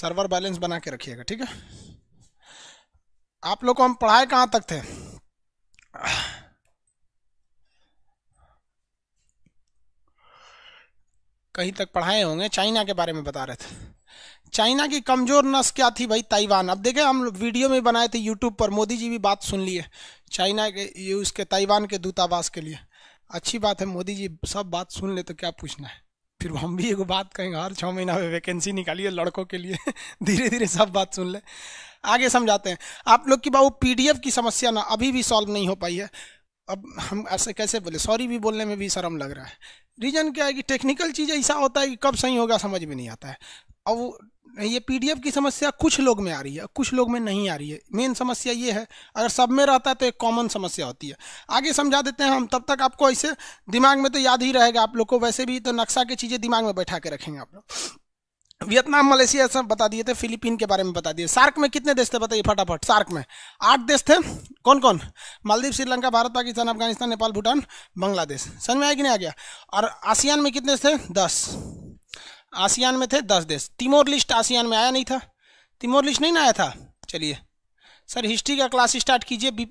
server balance बना के रखिएगा ठीक है आप लोग को हम पढ़ाए कहाँ तक थे कहीं तक पढ़ाए होंगे चाइना के बारे में बता रहे थे चाइना की कमजोर नस क्या थी भाई ताइवान अब देखें हम वीडियो में बनाए थे यूट्यूब पर मोदी जी भी बात सुन लिए चाइना के ये उसके ताइवान के दूतावास के लिए अच्छी बात है मोदी जी सब बात सुन ले तो क्या पूछना है फिर हम भी एगो बात कहेंगे हर छः महीना में वैकेंसी निकालिए लड़कों के लिए धीरे धीरे सब बात सुन ले आगे समझाते हैं आप लोग की बाबू पीडीएफ की समस्या ना अभी भी सॉल्व नहीं हो पाई है अब हम ऐसे कैसे बोले सॉरी भी बोलने में भी शर्म लग रहा है रीज़न क्या है कि टेक्निकल चीज़ ऐसा होता है कि कब सही होगा समझ में नहीं आता है अब ये पीडीएफ की समस्या कुछ लोग में आ रही है कुछ लोग में नहीं आ रही है मेन समस्या ये है अगर सब में रहता है तो एक कॉमन समस्या होती है आगे समझा देते हैं हम तब तक आपको ऐसे दिमाग में तो याद ही रहेगा आप लोग को वैसे भी तो नक्शा की चीज़ें दिमाग में बैठा के रखेंगे आप लोग वियतनाम मलेशिया सब बता दिए थे फिलीपीन के बारे में बता दिए सार्क में कितने देश थे बताइए फटाफट सार्क में आठ देश थे कौन कौन मालदीव श्रीलंका भारत पाकिस्तान अफगानिस्तान नेपाल भूटान बांग्लादेश समझ में आया कि नहीं आ गया और आसियान में कितने थे दस आसियान में थे दस देश तिमोर लिस्ट आसियान में आया नहीं था तिमोर लिस्ट नहीं ना आया था चलिए सर हिस्ट्री का क्लास स्टार्ट कीजिए बी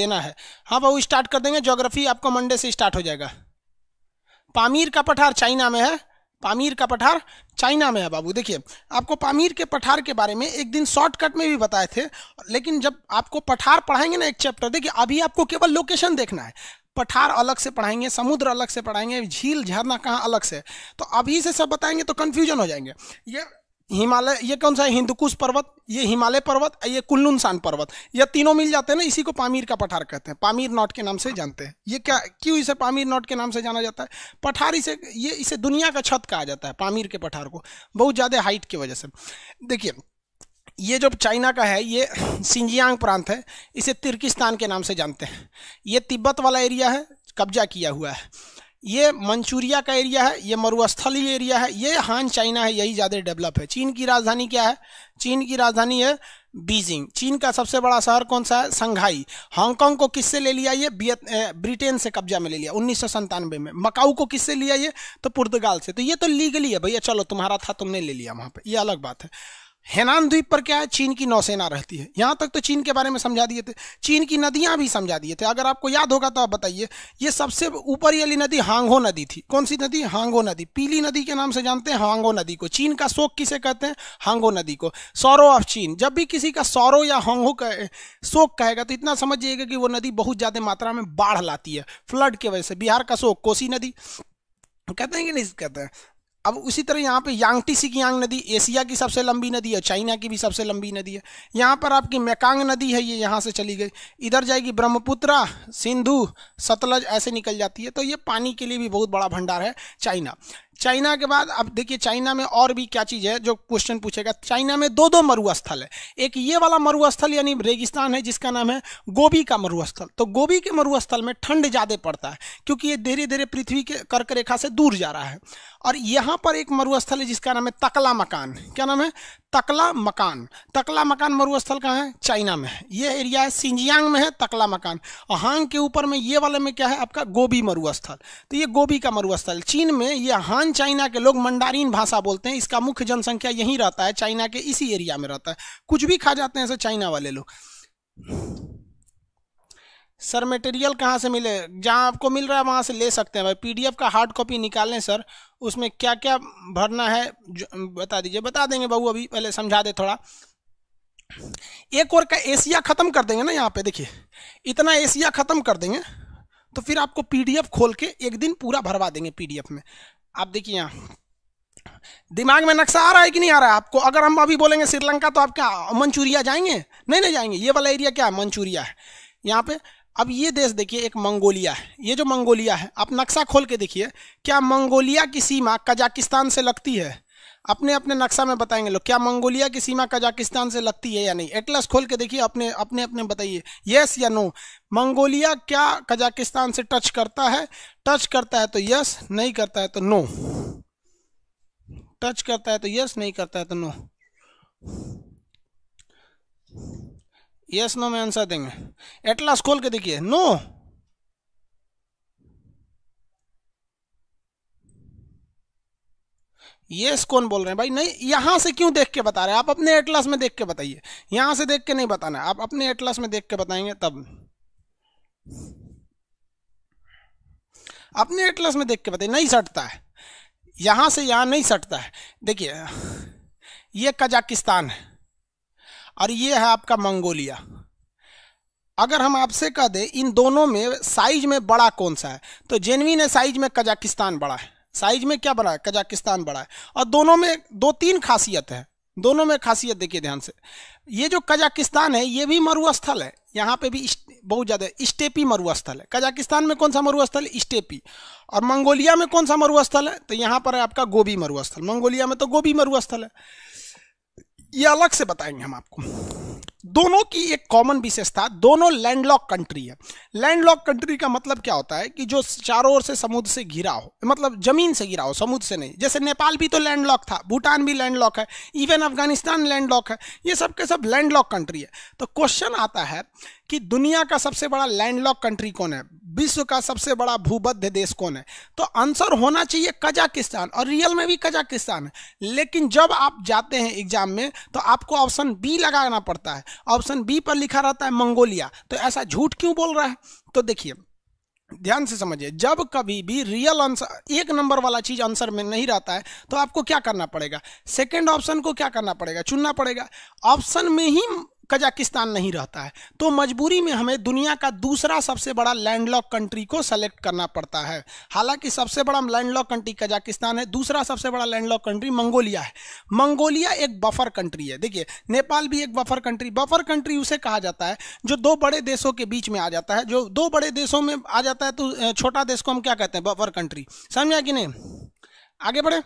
देना है हाँ भाई स्टार्ट कर देंगे जोग्राफी आपको मंडे से स्टार्ट हो जाएगा पामीर का पठार चाइना में है पामीर का पठार चाइना में है बाबू देखिए आपको पामीर के पठार के बारे में एक दिन शॉर्टकट में भी बताए थे लेकिन जब आपको पठार पढ़ाएंगे ना एक चैप्टर देखिए अभी आपको केवल लोकेशन देखना है पठार अलग से पढ़ाएंगे समुद्र अलग से पढ़ाएंगे झील झरना कहाँ अलग से तो अभी से सब बताएंगे तो कन्फ्यूजन हो जाएंगे ये हिमालय ये कौन सा है हिंदुकुश पर्वत ये हिमालय पर्वत ये शान पर्वत ये तीनों मिल जाते हैं ना इसी को पामीर का पठार कहते हैं पामीर नॉट के नाम से जानते हैं ये क्या क्यों इसे पामीर नॉट के नाम से जाना जाता है पठार इसे ये इसे दुनिया का छत कहा जाता है पामीर के पठार को बहुत ज़्यादा हाइट की वजह से देखिए ये जो चाइना का है ये सिंजियांग प्रांत है इसे तिर्किस्तान के नाम से जानते हैं ये तिब्बत वाला एरिया है कब्जा किया हुआ है ये मंचूरिया का एरिया है ये मरुस्थली एरिया है ये हान चाइना है यही ज़्यादा डेवलप है चीन की राजधानी क्या है चीन की राजधानी है बीजिंग चीन का सबसे बड़ा शहर कौन सा है संघाई हांगकांग को किससे ले लिया ये ब्रिटेन से कब्जा में ले लिया उन्नीस में मकाऊ को किससे लिया ये तो पुर्तगाल से तो ये तो लीगली है भैया चलो तुम्हारा था तुमने ले लिया वहाँ पर यह अलग बात है हेनान द्वीप पर क्या है चीन की नौसेना रहती है यहाँ तक तो चीन के बारे में समझा दिए थे चीन की नदियाँ भी समझा दिए थे अगर आपको याद होगा तो आप बताइए ये सबसे ऊपर वाली नदी हांगो नदी थी कौन सी नदी हांगो नदी पीली नदी के नाम से जानते हैं हांगो नदी को चीन का शोक किसे कहते हैं हांगो नदी को सौरो ऑफ चीन जब भी किसी का सौरो या हांगो का शोक कहेगा तो इतना समझिएगा कि वो नदी बहुत ज़्यादा मात्रा में बाढ़ लाती है फ्लड की वजह से बिहार का शोक कोसी नदी कहते हैं कि नहीं कहते हैं अब उसी तरह यहाँ पे यांगटी सिकियांग नदी एशिया की सबसे लंबी नदी है चाइना की भी सबसे लंबी नदी है यहाँ पर आपकी मेकांग नदी है ये यहाँ से चली गई इधर जाएगी ब्रह्मपुत्रा सिंधु सतलज ऐसे निकल जाती है तो ये पानी के लिए भी बहुत बड़ा भंडार है चाइना चाइना के बाद अब देखिए चाइना में और भी क्या चीज़ है जो क्वेश्चन पूछेगा चाइना में दो दो मरुस्थल है एक ये वाला मरुस्थल यानी रेगिस्तान है जिसका नाम है गोभी का मरुस्थल तो गोभी के मरुस्थल में ठंड ज़्यादा पड़ता है क्योंकि ये धीरे धीरे पृथ्वी के कर्क रेखा से दूर जा रहा है और यहाँ पर एक मरुस्थल है जिसका नाम है तकला मकान क्या नाम है तकला मकान तकला मकान मरुस्थल कहाँ है चाइना में है ये एरिया है सिंजियांग में है तकला मकान और हांग के ऊपर में ये वाले में क्या है आपका गोभी मरुस्थल तो ये गोभी का मरुस्थल चीन में ये हान चाइना के लोग मंडारीन भाषा बोलते हैं इसका मुख्य जनसंख्या यहीं रहता है चाइना के इसी एरिया में रहता है कुछ भी खा जाते हैं ऐसे चाइना वाले लोग सर मटेरियल कहाँ से मिले जहाँ आपको मिल रहा है वहाँ से ले सकते हैं भाई पीडीएफ का हार्ड कॉपी निकालें सर उसमें क्या क्या भरना है बता दीजिए बता देंगे बहू अभी पहले समझा दे थोड़ा एक और का एशिया ख़त्म कर देंगे ना यहाँ पे देखिए इतना एशिया ख़त्म कर देंगे तो फिर आपको पीडीएफ खोल के एक दिन पूरा भरवा देंगे पीडीएफ में आप देखिए यहाँ दिमाग में नक्शा आ रहा है कि नहीं आ रहा है आपको अगर हम अभी बोलेंगे श्रीलंका तो आप क्या मंचूरिया जाएंगे नहीं नहीं जाएंगे ये वाला एरिया क्या है मंचूरिया है यहाँ पे अब ये देश देखिए एक मंगोलिया है ये जो मंगोलिया है आप नक्शा खोल के देखिए क्या मंगोलिया की सीमा कजाकिस्तान से लगती है अपने अपने नक्शा में बताएंगे लोग क्या मंगोलिया की सीमा कजाकिस्तान से लगती है या नहीं एटलस खोल के देखिए अपने अपने अपने बताइए यस या नो मंगोलिया क्या कजाकिस्तान से टच करता है टच करता है तो यस नहीं करता है तो नो टच करता है तो यस नहीं करता है तो नो यस नो में आंसर देंगे एटलास खोल के देखिए नो ये कौन बोल रहे हैं भाई नहीं यहाँ से क्यों देख के बता रहे हैं आप अपने एटलस में देख के बताइए यहाँ से देख के नहीं बताना आप अपने एटलस में देख के बताएंगे तब अपने एटलस में देख के बताइए नहीं सटता है यहाँ से यहाँ नहीं सटता है देखिए ये कजाकिस्तान है और ये है आपका मंगोलिया अगर हम आपसे कह दें इन दोनों में साइज में बड़ा कौन सा है तो जेनविन है साइज में कजाकिस्तान बड़ा है साइज में क्या बड़ा है कजाकिस्तान बड़ा है और दोनों में दो तीन खासियत है दोनों में खासियत देखिए ध्यान से ये जो कजाकिस्तान है ये भी मरुस्थल है यहाँ पे भी बहुत ज़्यादा स्टेपी मरुस्थल है कजाकिस्तान में कौन सा मरुस्थल स्टेपी और मंगोलिया में कौन सा मरुस्थल है तो यहाँ पर है आपका गोभी मरुस्थल मंगोलिया में तो गोभी मरुस्थल है ये अलग से बताएंगे हम आपको दोनों की एक कॉमन विशेषता दोनों लैंडलॉक कंट्री है लैंडलॉक कंट्री का मतलब क्या होता है कि जो चारों ओर से समुद्र से घिरा हो मतलब जमीन से घिरा हो समुद्र से नहीं जैसे नेपाल भी तो लैंडलॉक था भूटान भी लैंडलॉक है इवन अफगानिस्तान लैंडलॉक है ये सब के सब लैंडलॉक कंट्री है तो क्वेश्चन आता है कि दुनिया का सबसे बड़ा लैंडलॉक कंट्री कौन है विश्व का सबसे बड़ा भूबद्ध देश कौन है तो आंसर होना चाहिए कजाकिस्तान और रियल में भी कजाकिस्तान है लेकिन जब आप जाते हैं एग्जाम में तो आपको ऑप्शन बी लगाना पड़ता है ऑप्शन बी पर लिखा रहता है मंगोलिया तो ऐसा झूठ क्यों बोल रहा है तो देखिए ध्यान से समझिए जब कभी भी रियल आंसर एक नंबर वाला चीज आंसर में नहीं रहता है तो आपको क्या करना पड़ेगा सेकंड ऑप्शन को क्या करना पड़ेगा चुनना पड़ेगा ऑप्शन में ही कजाकिस्तान नहीं रहता है तो मजबूरी में हमें दुनिया का दूसरा सबसे बड़ा लैंडलॉक कंट्री को सेलेक्ट करना पड़ता है हालांकि सबसे बड़ा लैंडलॉक कंट्री कजाकिस्तान है दूसरा सबसे बड़ा लैंडलॉक कंट्री मंगोलिया है मंगोलिया एक बफर कंट्री है देखिए नेपाल भी एक बफर कंट्री बफर कंट्री उसे कहा जाता है जो दो बड़े देशों के बीच में आ जाता है जो दो बड़े देशों में आ जाता है तो छोटा देश को हम क्या कहते हैं बफर कंट्री समझा कि नहीं आगे बढ़े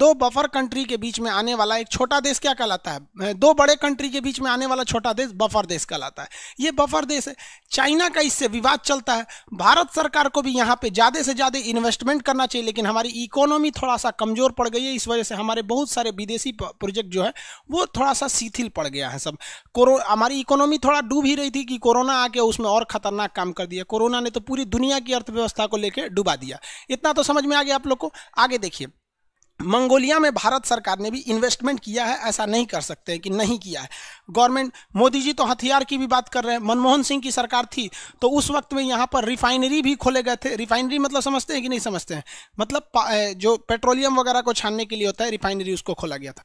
दो बफर कंट्री के बीच में आने वाला एक छोटा देश क्या कहलाता है दो बड़े कंट्री के बीच में आने वाला छोटा देश बफर देश कहलाता है ये बफर देश है चाइना का इससे विवाद चलता है भारत सरकार को भी यहाँ पे ज़्यादा से ज़्यादा इन्वेस्टमेंट करना चाहिए लेकिन हमारी इकोनॉमी थोड़ा सा कमज़ोर पड़ गई है इस वजह से हमारे बहुत सारे विदेशी प्रोजेक्ट जो है वो थोड़ा सा शिथिल पड़ गया है सब कोरो हमारी इकोनॉमी थोड़ा डूब ही रही थी कि कोरोना आके उसमें और खतरनाक काम कर दिया कोरोना ने तो पूरी दुनिया की अर्थव्यवस्था को लेकर डुबा दिया इतना तो समझ में आ गया आप लोग को आगे देखिए मंगोलिया में भारत सरकार ने भी इन्वेस्टमेंट किया है ऐसा नहीं कर सकते कि नहीं किया है गवर्नमेंट मोदी जी तो हथियार की भी बात कर रहे हैं मनमोहन सिंह की सरकार थी तो उस वक्त में यहाँ पर रिफाइनरी भी खोले गए थे रिफाइनरी मतलब समझते हैं कि नहीं समझते हैं मतलब जो पेट्रोलियम वगैरह को छानने के लिए होता है रिफाइनरी उसको खोला गया था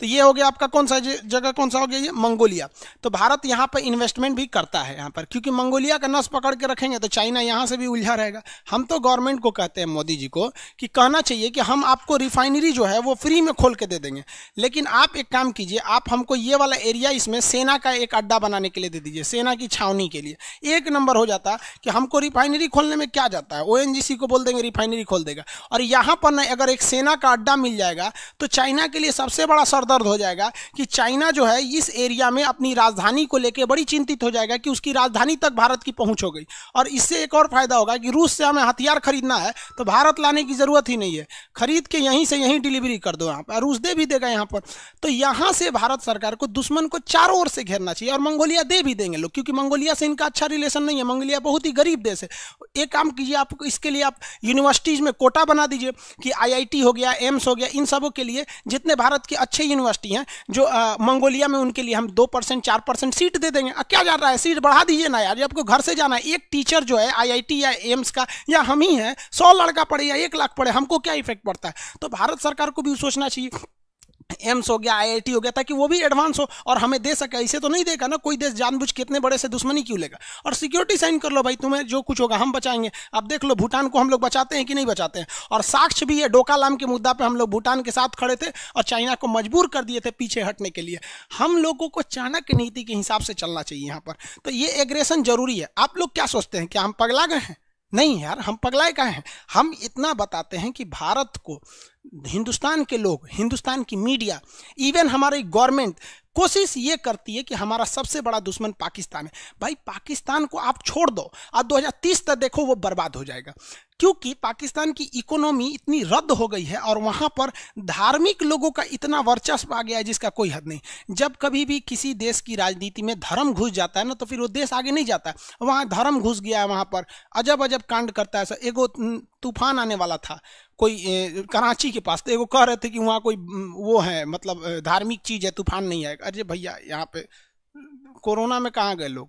तो ये हो गया आपका कौन सा जगह कौन सा हो गया ये मंगोलिया तो भारत यहाँ पर इन्वेस्टमेंट भी करता है यहाँ पर क्योंकि मंगोलिया का नस पकड़ के रखेंगे तो चाइना यहाँ से भी उलझा रहेगा हम तो गवर्नमेंट को कहते हैं मोदी जी को कि कहना चाहिए कि हम आपको रिफाइनरी जो है वो फ्री में खोल के दे देंगे लेकिन आप एक काम कीजिए आप हमको ये वाला एरिया इसमें सेना का एक अड्डा बनाने के लिए दे दीजिए सेना की छावनी के लिए एक नंबर हो जाता कि हमको रिफाइनरी खोलने में क्या जाता है ओ को बोल देंगे रिफाइनरी खोल देगा और यहाँ पर ना अगर एक सेना का अड्डा मिल जाएगा तो चाइना के लिए सबसे बड़ा सर दर्द हो जाएगा कि चाइना जो है इस एरिया में अपनी राजधानी को लेकर बड़ी चिंतित हो जाएगा कि उसकी राजधानी तक भारत की पहुंच हो गई और इससे एक और फायदा होगा कि रूस से हमें हथियार खरीदना है तो भारत लाने की ज़रूरत ही नहीं है खरीद के यहीं से यहीं डिलीवरी कर दो यहाँ पर रूस दे भी देगा यहाँ पर तो यहाँ से भारत सरकार को दुश्मन को चारों ओर से घेरना चाहिए और मंगोलिया दे भी देंगे लोग क्योंकि मंगोलिया से इनका अच्छा रिलेशन नहीं है मंगोलिया बहुत ही गरीब देश है एक काम कीजिए आप इसके लिए आप यूनिवर्सिटीज़ में कोटा बना दीजिए कि आईआईटी हो गया एम्स हो गया इन सबों के लिए जितने भारत के अच्छे यूनिवर्सिटी हैं जो मंगोलिया में उनके लिए हम दो परसेंट चार परसेंट सीट दे देंगे क्या जा रहा है सीट बढ़ा दीजिए ना यार आपको घर से जाना है एक टीचर जो है आई या एम्स का या हम ही हैं सौ लड़का पढ़े या एक लाख पढ़े हमको क्या इफेक्ट पड़ता है तो भारत सरकार को भी सोचना चाहिए एम्स हो गया आईआईटी हो गया ताकि वो भी एडवांस हो और हमें दे सके ऐसे तो नहीं देगा ना कोई देश जानबूझ के इतने बड़े से दुश्मनी क्यों लेगा और सिक्योरिटी साइन कर लो भाई तुम्हें जो कुछ होगा हम बचाएंगे अब देख लो भूटान को हम लोग बचाते हैं कि नहीं बचाते हैं और साक्ष्य भी है डोकालाम के मुद्दा पर हम लोग भूटान के साथ खड़े थे और चाइना को मजबूर कर दिए थे पीछे हटने के लिए हम लोगों को चाणक्य नीति के हिसाब से चलना चाहिए यहाँ पर तो ये एग्रेशन जरूरी है आप लोग क्या सोचते हैं क्या हम पगला गए हैं नहीं यार हम पगलाए का हैं हम इतना बताते हैं कि भारत को हिंदुस्तान के लोग हिंदुस्तान की मीडिया इवन हमारी गवर्नमेंट कोशिश ये करती है कि हमारा सबसे बड़ा दुश्मन पाकिस्तान है भाई पाकिस्तान को आप छोड़ दो आप 2030 तक देखो वो बर्बाद हो जाएगा क्योंकि पाकिस्तान की इकोनॉमी इतनी रद्द हो गई है और वहाँ पर धार्मिक लोगों का इतना वर्चस्व आ गया है जिसका कोई हद नहीं जब कभी भी किसी देश की राजनीति में धर्म घुस जाता है ना तो फिर वो देश आगे नहीं जाता है वहाँ धर्म घुस गया है वहाँ पर अजब अजब कांड करता है सर एगो तूफान आने वाला था कोई कराची के पास तो एगो कह रहे थे कि वहाँ कोई वो है मतलब धार्मिक चीज़ है तूफान नहीं आएगा अरे भैया यहाँ पे कोरोना में कहाँ गए लोग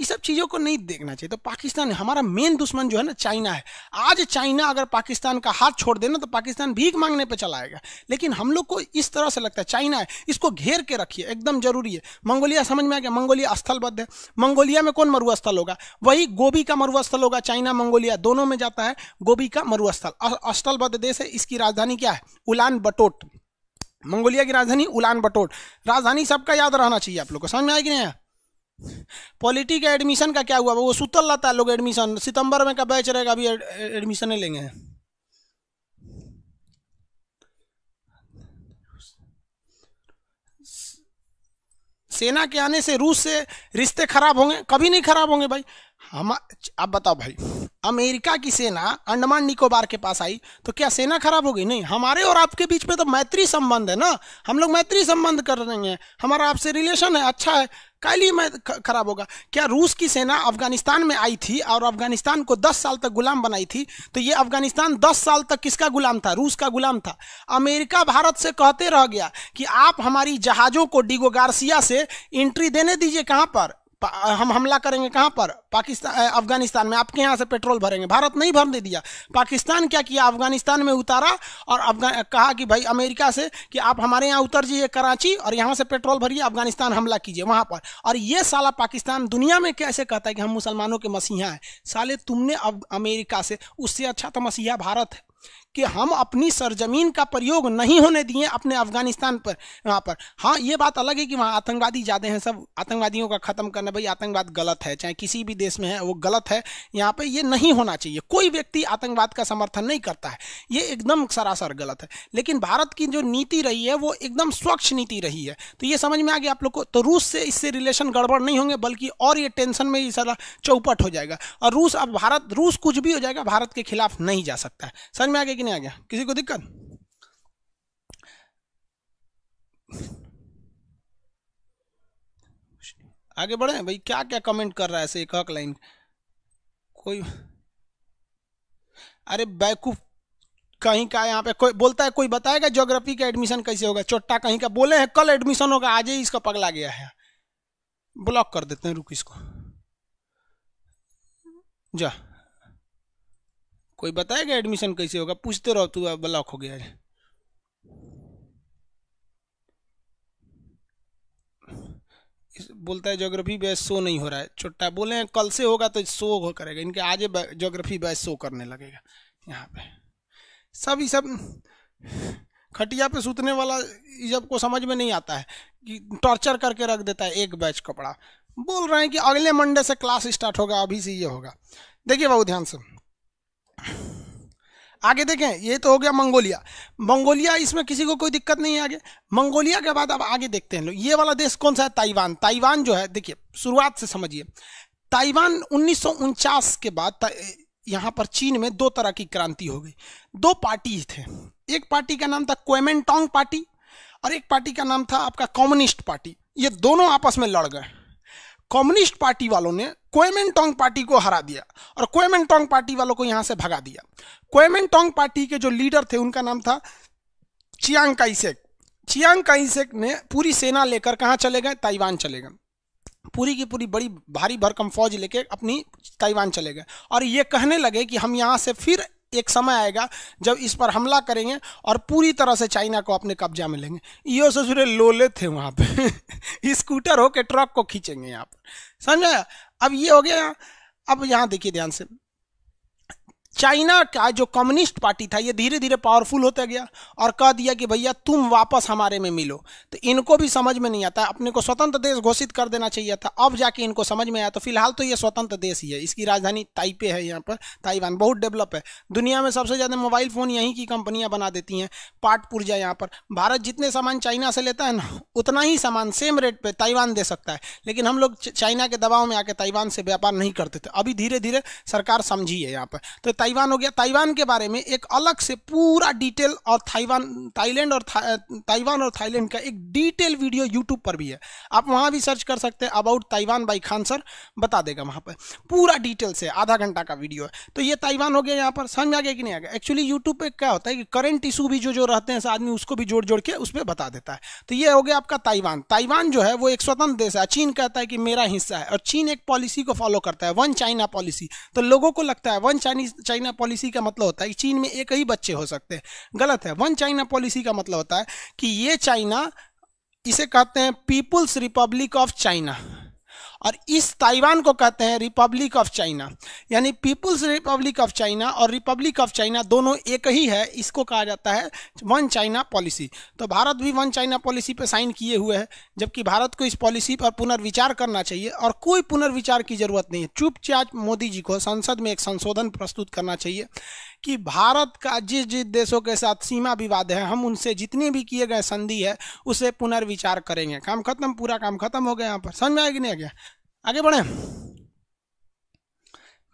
ये सब चीज़ों को नहीं देखना चाहिए तो पाकिस्तान हमारा मेन दुश्मन जो है ना चाइना है आज चाइना अगर पाकिस्तान का हाथ छोड़ देना तो पाकिस्तान भीख मांगने पर चला आएगा लेकिन हम लोग को इस तरह से लगता है चाइना है इसको घेर के रखिए एकदम जरूरी है मंगोलिया समझ में आ गया मंगोलिया स्थलबद्ध है मंगोलिया में कौन मरुआ स्थल होगा वही गोभी का मरुआ स्थल होगा चाइना मंगोलिया दोनों में जाता है गोभी का मरुआ स्थल स्थलबद्ध देश है इसकी राजधानी क्या है उलान बटोट मंगोलिया की राजधानी उलान बटोट राजधानी सबका याद रहना चाहिए आप लोग को समझ में आएगी नहीं पॉलिटी का एडमिशन का क्या हुआ वो सुतल रहता है लोग एडमिशन सितंबर में का बैच रहेगा अभी एडमिशन नहीं लेंगे सेना के आने से रूस से रिश्ते खराब होंगे कभी नहीं खराब होंगे भाई हम अब बताओ भाई अमेरिका की सेना अंडमान निकोबार के पास आई तो क्या सेना खराब हो गई नहीं हमारे और आपके बीच में तो मैत्री संबंध है ना हम लोग मैत्री संबंध कर रहे हैं हमारा आपसे रिलेशन है अच्छा है ही में खराब होगा क्या रूस की सेना अफगानिस्तान में आई थी और अफगानिस्तान को 10 साल तक गुलाम बनाई थी तो ये अफगानिस्तान 10 साल तक किसका गुलाम था रूस का गुलाम था अमेरिका भारत से कहते रह गया कि आप हमारी जहाज़ों को डिगो गार्सिया से एंट्री देने दीजिए कहाँ पर हम हमला करेंगे कहाँ पर पाकिस्तान अफगानिस्तान में आपके यहाँ से पेट्रोल भरेंगे भारत नहीं भरने दिया पाकिस्तान क्या किया अफगानिस्तान में उतारा और अफगान कहा कि भाई अमेरिका से कि आप हमारे यहाँ उतर जाइए कराची और यहाँ से पेट्रोल भरिए अफगानिस्तान हमला कीजिए वहाँ पर और ये साला पाकिस्तान दुनिया में कैसे कहता है कि हम मुसलमानों के मसीहा हैं साले तुमने अब अमेरिका से उससे अच्छा तो मसीहा भारत है कि हम अपनी सरजमीन का प्रयोग नहीं होने दिए अपने अफगानिस्तान पर वहाँ पर हाँ ये बात अलग है कि वहाँ आतंकवादी ज़्यादा हैं सब आतंकवादियों का ख़त्म करना भाई आतंकवाद गलत है चाहे किसी भी देश में है वो गलत है यहाँ पर ये नहीं होना चाहिए कोई व्यक्ति आतंकवाद का समर्थन नहीं करता है ये एकदम सरासर गलत है लेकिन भारत की जो नीति रही है वो एकदम स्वच्छ नीति रही है तो ये समझ में आ गया आप लोग को तो रूस से इससे रिलेशन गड़बड़ नहीं होंगे बल्कि और ये टेंशन में ये सारा चौपट हो जाएगा और रूस अब भारत रूस कुछ भी हो जाएगा भारत के खिलाफ नहीं जा सकता है समझ में आ गया कि नहीं आ गया किसी को दिक्कत आगे बढ़े भाई क्या क्या कमेंट कर रहा है ऐसे एक हक लाइन कोई अरे बैकूफ कहीं का यहाँ पे कोई बोलता है कोई बताएगा ज्योग्राफी का एडमिशन कैसे होगा चोट्टा कहीं का बोले हैं कल एडमिशन होगा आज ही इसका पगला गया है ब्लॉक कर देते हैं रुक इसको जा कोई बताएगा एडमिशन कैसे होगा पूछते रहो तू ब्लॉक हो गया है बोलता है ज्योग्राफी बैच शो नहीं हो रहा है छोटा बोले हैं कल से होगा तो शो हो करेगा इनके आज जोग्राफी बैच शो करने लगेगा यहाँ पे सब ये सब खटिया पे सूतने वाला सब को समझ में नहीं आता है कि टॉर्चर करके रख देता है एक बैच कपड़ा बोल रहे हैं कि अगले मंडे से क्लास स्टार्ट होगा अभी से ये होगा देखिए बहुत ध्यान से आगे देखें ये तो हो गया मंगोलिया मंगोलिया इसमें किसी को कोई दिक्कत नहीं है आगे मंगोलिया के बाद अब आगे देखते हैं लोग ये वाला देश कौन सा है ताइवान ताइवान जो है देखिए शुरुआत से समझिए ताइवान उन्नीस के बाद यहाँ पर चीन में दो तरह की क्रांति हो गई दो पार्टी थे एक पार्टी का नाम था क्वेमेंटोंग पार्टी और एक पार्टी का नाम था आपका कम्युनिस्ट पार्टी ये दोनों आपस में लड़ गए कम्युनिस्ट पार्टी वालों ने कोयमेंटोंग पार्टी को हरा दिया और कोयमेंटोंग पार्टी वालों को यहां से भगा दिया कोयमेंटोंग पार्टी के जो लीडर थे उनका नाम था चियांग काइसेक चियांग काइसेक ने पूरी सेना लेकर कहाँ चले गए ताइवान चले गए पूरी की पूरी बड़ी भारी भरकम फौज लेके अपनी ताइवान चले गए और ये कहने लगे कि हम यहाँ से फिर एक समय आएगा जब इस पर हमला करेंगे और पूरी तरह से चाइना को अपने कब्जा में लेंगे यो ससुरे लोले थे वहाँ पे स्कूटर होके ट्रक को खींचेंगे यहाँ पर समझा अब ये हो गया अब यहाँ देखिए ध्यान से चाइना का जो कम्युनिस्ट पार्टी था ये धीरे धीरे पावरफुल होता गया और कह दिया कि भैया तुम वापस हमारे में मिलो तो इनको भी समझ में नहीं आता अपने को स्वतंत्र देश घोषित कर देना चाहिए था अब जाके इनको समझ में आया तो फिलहाल तो ये स्वतंत्र देश ही है इसकी राजधानी ताइपे है यहाँ पर ताइवान बहुत डेवलप है दुनिया में सबसे ज़्यादा मोबाइल फ़ोन यहीं की कंपनियाँ बना देती हैं पाट पुर्जा यहाँ पर भारत जितने सामान चाइना से लेता है ना उतना ही सामान सेम रेट पर ताइवान दे सकता है लेकिन हम लोग चाइना के दबाव में आके ताइवान से व्यापार नहीं करते थे अभी धीरे धीरे सरकार समझी है यहाँ पर तो ताइवान हो गया ताइवान के बारे में एक अलग से पूरा डिटेल और ताइवान थाईलैंड और था, ताइवान और थाईलैंड का एक डिटेल वीडियो यूट्यूब पर भी है आप वहाँ भी सर्च कर सकते हैं about Taiwan by Khan sir बता देगा वहाँ पर पूरा डिटेल से आधा घंटा का वीडियो है तो ये ताइवान हो गया यहाँ पर समझ आ गया कि नहीं आ गया एक्चुअली यूट्यूब पर क्या होता है कि करेंट इशू भी जो जो रहते हैं आदमी उसको भी जोड़ जोड़ के उस पर बता देता है तो ये हो गया आपका ताइवान ताइवान जो है वो एक स्वतंत्र देश है चीन कहता है कि मेरा हिस्सा है और चीन एक पॉलिसी को फॉलो करता है वन चाइना पॉलिसी तो लोगों को लगता है वन चाइनीज चाइना पॉलिसी का मतलब होता है कि चीन में एक ही बच्चे हो सकते हैं गलत है वन चाइना पॉलिसी का मतलब होता है कि ये चाइना इसे कहते हैं पीपुल्स रिपब्लिक ऑफ चाइना और इस ताइवान को कहते हैं रिपब्लिक ऑफ चाइना यानी पीपुल्स रिपब्लिक ऑफ चाइना और रिपब्लिक ऑफ चाइना दोनों एक ही है इसको कहा जाता है वन चाइना पॉलिसी तो भारत भी वन चाइना पॉलिसी पर साइन किए हुए हैं जबकि भारत को इस पॉलिसी पर पुनर्विचार करना चाहिए और कोई पुनर्विचार की जरूरत नहीं है चुपचाप मोदी जी को संसद में एक संशोधन प्रस्तुत करना चाहिए कि भारत का जिस जिस देशों के साथ सीमा विवाद है हम उनसे जितने भी किए गए संधि है उसे पुनर्विचार करेंगे काम खत्म पूरा काम खत्म हो गया यहाँ पर समझ में आएगी नहीं आ गया आगे बढ़े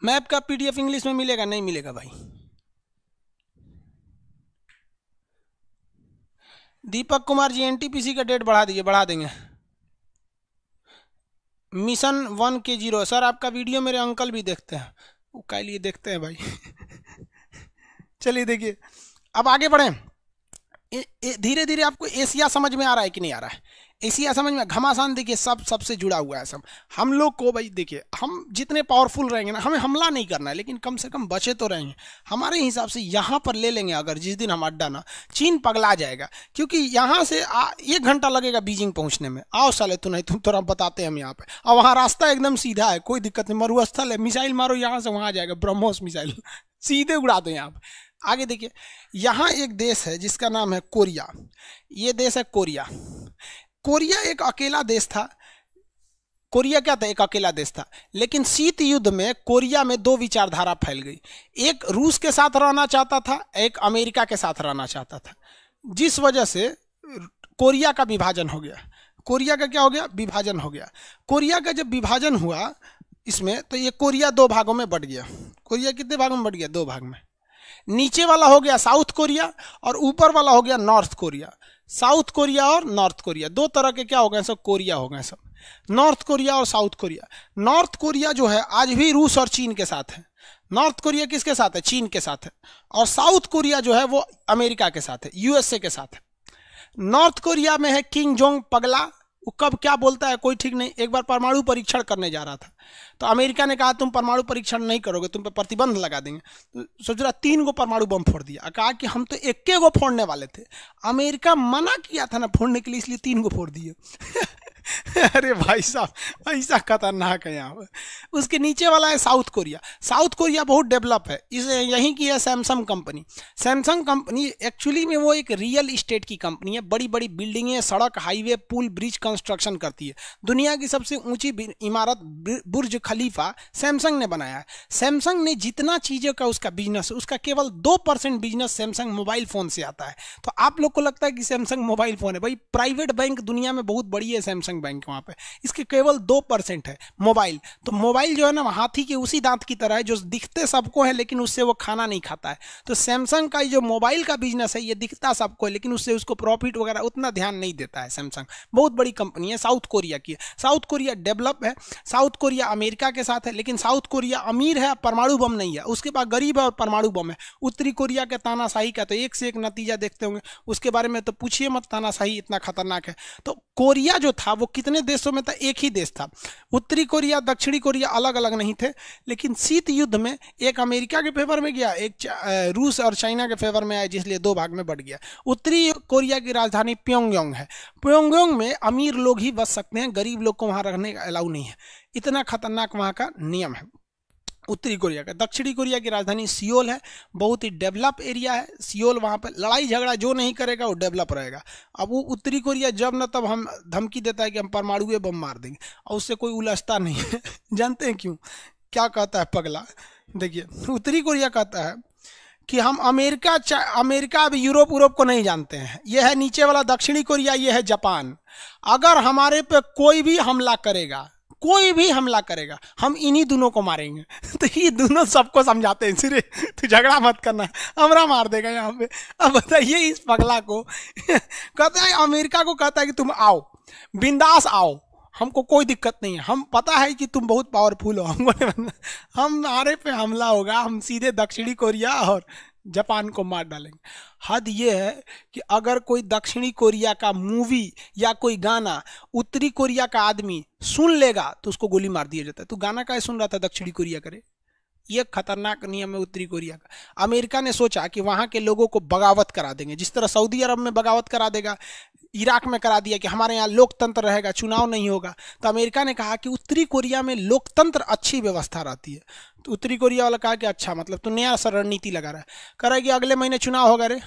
मैप का पीडीएफ इंग्लिश में मिलेगा नहीं मिलेगा भाई दीपक कुमार जी एनटीपीसी का डेट बढ़ा दीजिए बढ़ा देंगे मिशन वन के जीरो सर आपका वीडियो मेरे अंकल भी देखते हैं वो कह लिए देखते हैं भाई चलिए देखिए अब आगे बढ़ें धीरे धीरे आपको एशिया समझ में आ रहा है कि नहीं आ रहा है एशिया समझ में घमासान देखिए सब सबसे जुड़ा हुआ है सब हम लोग को भाई देखिए हम जितने पावरफुल रहेंगे ना हमें हमला नहीं करना है लेकिन कम से कम बचे तो रहेंगे हमारे हिसाब से यहाँ पर ले लेंगे अगर जिस दिन हम अड्डा ना चीन पगला जाएगा क्योंकि यहाँ से आ, एक घंटा लगेगा बीजिंग पहुँचने में आओ साले तो नहीं तुम थोड़ा बताते हैं हम यहाँ पर और वहाँ रास्ता एकदम सीधा है कोई दिक्कत नहीं मरुस्थल है मिसाइल मारो यहाँ से वहाँ जाएगा ब्रह्मोस मिसाइल सीधे उड़ा दो यहाँ पर आगे देखिए यहाँ एक देश है जिसका नाम है कोरिया ये देश है कोरिया कोरिया एक अकेला देश था कोरिया क्या था एक अकेला देश था लेकिन शीत युद्ध में कोरिया में दो विचारधारा फैल गई एक रूस के साथ रहना चाहता था एक अमेरिका के साथ रहना चाहता था जिस वजह से कोरिया का विभाजन हो गया कोरिया का क्या हो गया विभाजन हो गया कोरिया का जब विभाजन हुआ इसमें तो ये कोरिया दो भागों में बढ़ गया कोरिया कितने भागों में बढ़ गया दो भाग में नीचे वाला हो गया साउथ कोरिया और ऊपर वाला हो गया नॉर्थ कोरिया साउथ कोरिया और नॉर्थ कोरिया दो तरह के क्या हो गए सब कोरिया हो गए सब नॉर्थ कोरिया और साउथ कोरिया नॉर्थ कोरिया जो है आज भी रूस और चीन के साथ है नॉर्थ कोरिया किसके साथ है चीन के साथ है और साउथ कोरिया जो है वो अमेरिका के साथ है यूएसए के साथ है नॉर्थ कोरिया में है किंग जोंग पगला वो कब क्या बोलता है कोई ठीक नहीं एक बार परमाणु परीक्षण करने जा रहा था तो अमेरिका ने कहा तुम परमाणु परीक्षण नहीं करोगे तुम पर प्रतिबंध लगा देंगे तो सोच रहा तीन गो परमाणु बम फोड़ दिया कहा कि हम तो एक गो फोड़ने वाले थे अमेरिका मना किया था ना फोड़ने के लिए इसलिए तीन गो फोड़ दिए अरे भाई साहब भाई साहब खतरनाक है यहाँ पर उसके नीचे वाला है साउथ कोरिया साउथ कोरिया बहुत डेवलप है इस यहीं की है Samsung company Samsung company actually में वो एक रियल इस्टेट की कंपनी है बड़ी बड़ी बिल्डिंगें सड़क हाईवे पुल ब्रिज कंस्ट्रक्शन करती है दुनिया की सबसे ऊंची इमारत बुर्ज खलीफा सैमसंग ने बनाया है सैमसंग ने जितना चीज़ों का उसका बिजनेस उसका केवल दो percent business Samsung mobile phone से आता है तो आप लोग को लगता है कि सैमसंग मोबाइल फ़ोन है भाई प्राइवेट बैंक दुनिया में बहुत बड़ी है सैमसंग सैमसंग बैंक वहाँ पे इसके केवल दो परसेंट है मोबाइल तो मोबाइल जो है ना हाथी के उसी दांत की तरह है जो दिखते सबको है लेकिन उससे वो खाना नहीं खाता है तो सैमसंग का जो मोबाइल का बिजनेस है ये दिखता सबको है लेकिन उससे उसको प्रॉफिट वगैरह उतना ध्यान नहीं देता है सैमसंग बहुत बड़ी कंपनी है साउथ कोरिया की साउथ कोरिया डेवलप है साउथ कोरिया अमेरिका के साथ है लेकिन साउथ कोरिया अमीर है परमाणु बम नहीं है उसके पास गरीब है और परमाणु बम है उत्तरी कोरिया के तानाशाही का तो एक से एक नतीजा देखते होंगे उसके बारे में तो पूछिए मत तानाशाही इतना खतरनाक है तो कोरिया जो था वो वो कितने देशों में था एक ही देश था उत्तरी कोरिया दक्षिणी कोरिया अलग अलग नहीं थे लेकिन शीत युद्ध में एक अमेरिका के फेवर में गया एक रूस और चाइना के फेवर में आया जिसलिए दो भाग में बढ़ गया उत्तरी कोरिया की राजधानी प्योंगयोंग है प्योंगयोंग में अमीर लोग ही बस सकते हैं गरीब लोग को वहाँ रखने का अलाउ नहीं है इतना खतरनाक वहाँ का नियम है उत्तरी कोरिया का दक्षिणी कोरिया की राजधानी सियोल है बहुत ही डेवलप एरिया है सियोल वहाँ पर लड़ाई झगड़ा जो नहीं करेगा वो डेवलप रहेगा अब वो उत्तरी कोरिया जब ना तब हम धमकी देता है कि हम परमाणु बम मार देंगे और उससे कोई उलझता नहीं है जानते हैं क्यों क्या कहता है पगला देखिए उत्तरी कोरिया कहता है कि हम अमेरिका अमेरिका अभी यूरोप यूरोप को नहीं जानते हैं यह है नीचे वाला दक्षिणी कोरिया ये है जापान अगर हमारे पे कोई भी हमला करेगा कोई भी हमला करेगा हम इन्हीं दोनों को मारेंगे तो ये दोनों सबको समझाते हैं सिरे तू झगड़ा मत करना हमरा मार देगा यहाँ पे अब बताइए इस पगला को कहता है अमेरिका को कहता है कि तुम आओ बिंदास आओ हमको कोई दिक्कत नहीं है हम पता है कि तुम बहुत पावरफुल हो हमको हम नारे पे हमला होगा हम सीधे दक्षिणी कोरिया और जापान को मार डालेंगे हद ये है कि अगर कोई दक्षिणी कोरिया का मूवी या कोई गाना उत्तरी कोरिया का आदमी सुन लेगा तो उसको गोली मार दिया जाता है तो गाना का सुन रहा था दक्षिणी कोरिया करे यह खतरनाक नियम है उत्तरी कोरिया का अमेरिका ने सोचा कि वहां के लोगों को बगावत करा देंगे जिस तरह सऊदी अरब में बगावत करा देगा इराक में करा दिया कि हमारे यहाँ लोकतंत्र रहेगा चुनाव नहीं होगा तो अमेरिका ने कहा कि उत्तरी कोरिया में लोकतंत्र अच्छी व्यवस्था रहती है तो उत्तरी कोरिया वाला कहा कि अच्छा मतलब तो नया रणनीति लगा रहा है कह रहा है कि अगले महीने चुनाव होगा रे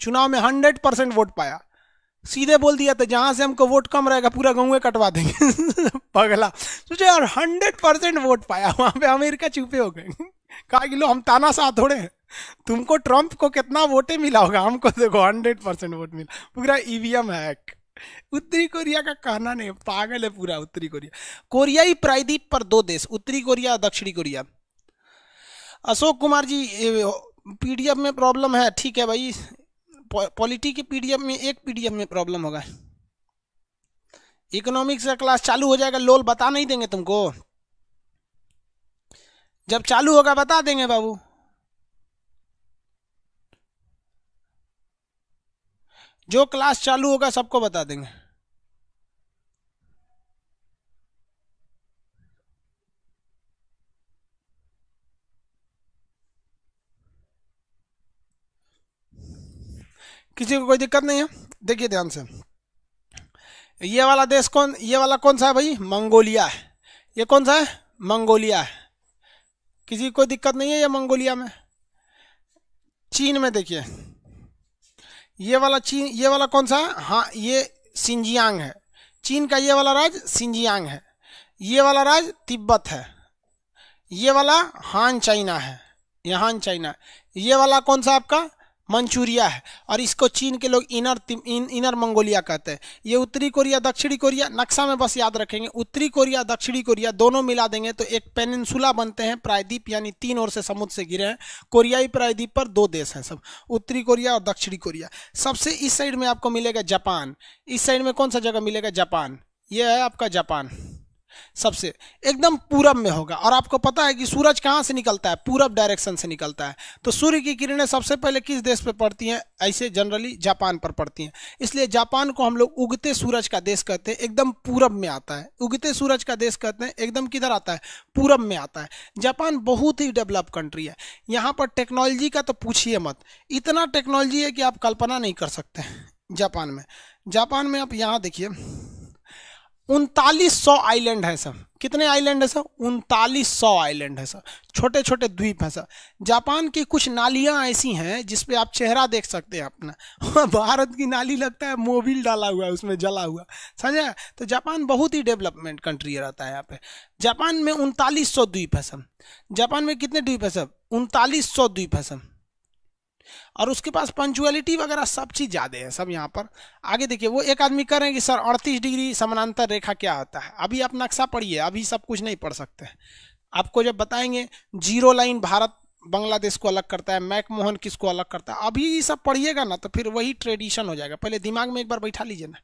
चुनाव में हंड्रेड परसेंट वोट पाया सीधे बोल दिया था जहां से हमको वोट कम रहेगा पूरा गहुए कटवा देंगे पगला सोचे यार हंड्रेड परसेंट वोट पाया वहां पे अमेरिका छुपे हो गए कहा कि लो हम ताना सा थोड़े तुमको ट्रंप को कितना वोटे मिला होगा हमको देखो हंड्रेड परसेंट वोट मिला पूरा ईवीएम हैक उत्तरी कोरिया का कहना नहीं पागल है पूरा उत्तरी कोरिया कोरियाई प्रायद्वीप पर दो देश उत्तरी कोरिया और दक्षिणी कोरिया अशोक कुमार जी पीडीएफ में प्रॉब्लम है ठीक है भाई पॉलिटी के पीडीएफ में एक पीडीएफ में प्रॉब्लम होगा इकोनॉमिक्स का क्लास चालू हो जाएगा लोल बता नहीं देंगे तुमको जब चालू होगा बता देंगे बाबू जो क्लास चालू होगा सबको बता देंगे किसी को कोई दिक्कत नहीं है देखिए ध्यान से ये वाला देश कौन ये वाला कौन सा है भाई मंगोलिया है ये कौन सा है मंगोलिया है किसी को दिक्कत नहीं है ये मंगोलिया में चीन में देखिए ये वाला चीन ये वाला कौन सा है हाँ ये सिंजियांग है चीन का ये वाला राज सिंजियांग है ये वाला राज तिब्बत है ये वाला हान चाइना है यहाँ चाइना ये वाला कौन सा आपका मंचूरिया है और इसको चीन के लोग इनर इन, इनर मंगोलिया कहते हैं ये उत्तरी कोरिया दक्षिणी कोरिया नक्शा में बस याद रखेंगे उत्तरी कोरिया दक्षिणी कोरिया दोनों मिला देंगे तो एक पेनिनसुला बनते हैं प्रायद्वीप यानी तीन ओर से समुद्र से गिरे हैं कोरियाई प्रायद्वीप पर दो देश हैं सब उत्तरी कोरिया और दक्षिणी कोरिया सबसे इस साइड में आपको मिलेगा जापान इस साइड में कौन सा जगह मिलेगा जापान ये है आपका जापान सबसे एकदम पूरब में होगा और आपको पता है कि सूरज कहाँ से निकलता है पूरब डायरेक्शन से निकलता है तो सूर्य की किरणें सबसे पहले किस देश पर पड़ती हैं ऐसे जनरली जापान पर पड़ती हैं इसलिए जापान को हम लोग उगते सूरज का देश कहते हैं एकदम पूरब में आता है उगते सूरज का देश कहते हैं एकदम किधर आता है पूरब में आता है जापान बहुत ही डेवलप कंट्री है यहाँ पर टेक्नोलॉजी का तो पूछिए मत इतना टेक्नोलॉजी है कि आप कल्पना नहीं कर सकते जापान में जापान में आप यहाँ देखिए उनतालीस सौ आइलैंड है सर कितने आइलैंड है सर उनतालीस सौ आइलैंड है सर छोटे छोटे द्वीप हैं सर जापान की कुछ नालियाँ ऐसी हैं जिसपे आप चेहरा देख सकते हैं अपना भारत की नाली लगता है मोबिल डाला हुआ है उसमें जला हुआ समझा तो जापान बहुत ही डेवलपमेंट कंट्री रहता है यहाँ पे जापान में उनतालीस सौ द्वीप है सर जापान में कितने द्वीप है सर उनतालीस सौ द्वीप है सर और उसके पास पंचुअलिटी वगैरह सब चीज़ ज़्यादा है सब यहाँ पर आगे देखिए वो एक आदमी कह रहे हैं कि सर अड़तीस डिग्री समानांतर रेखा क्या होता है अभी आप नक्शा पढ़िए अभी सब कुछ नहीं पढ़ सकते हैं आपको जब बताएंगे जीरो लाइन भारत बांग्लादेश को अलग करता है मैकमोहन किसको अलग करता है अभी सब पढ़िएगा ना तो फिर वही ट्रेडिशन हो जाएगा पहले दिमाग में एक बार बैठा लीजिए ना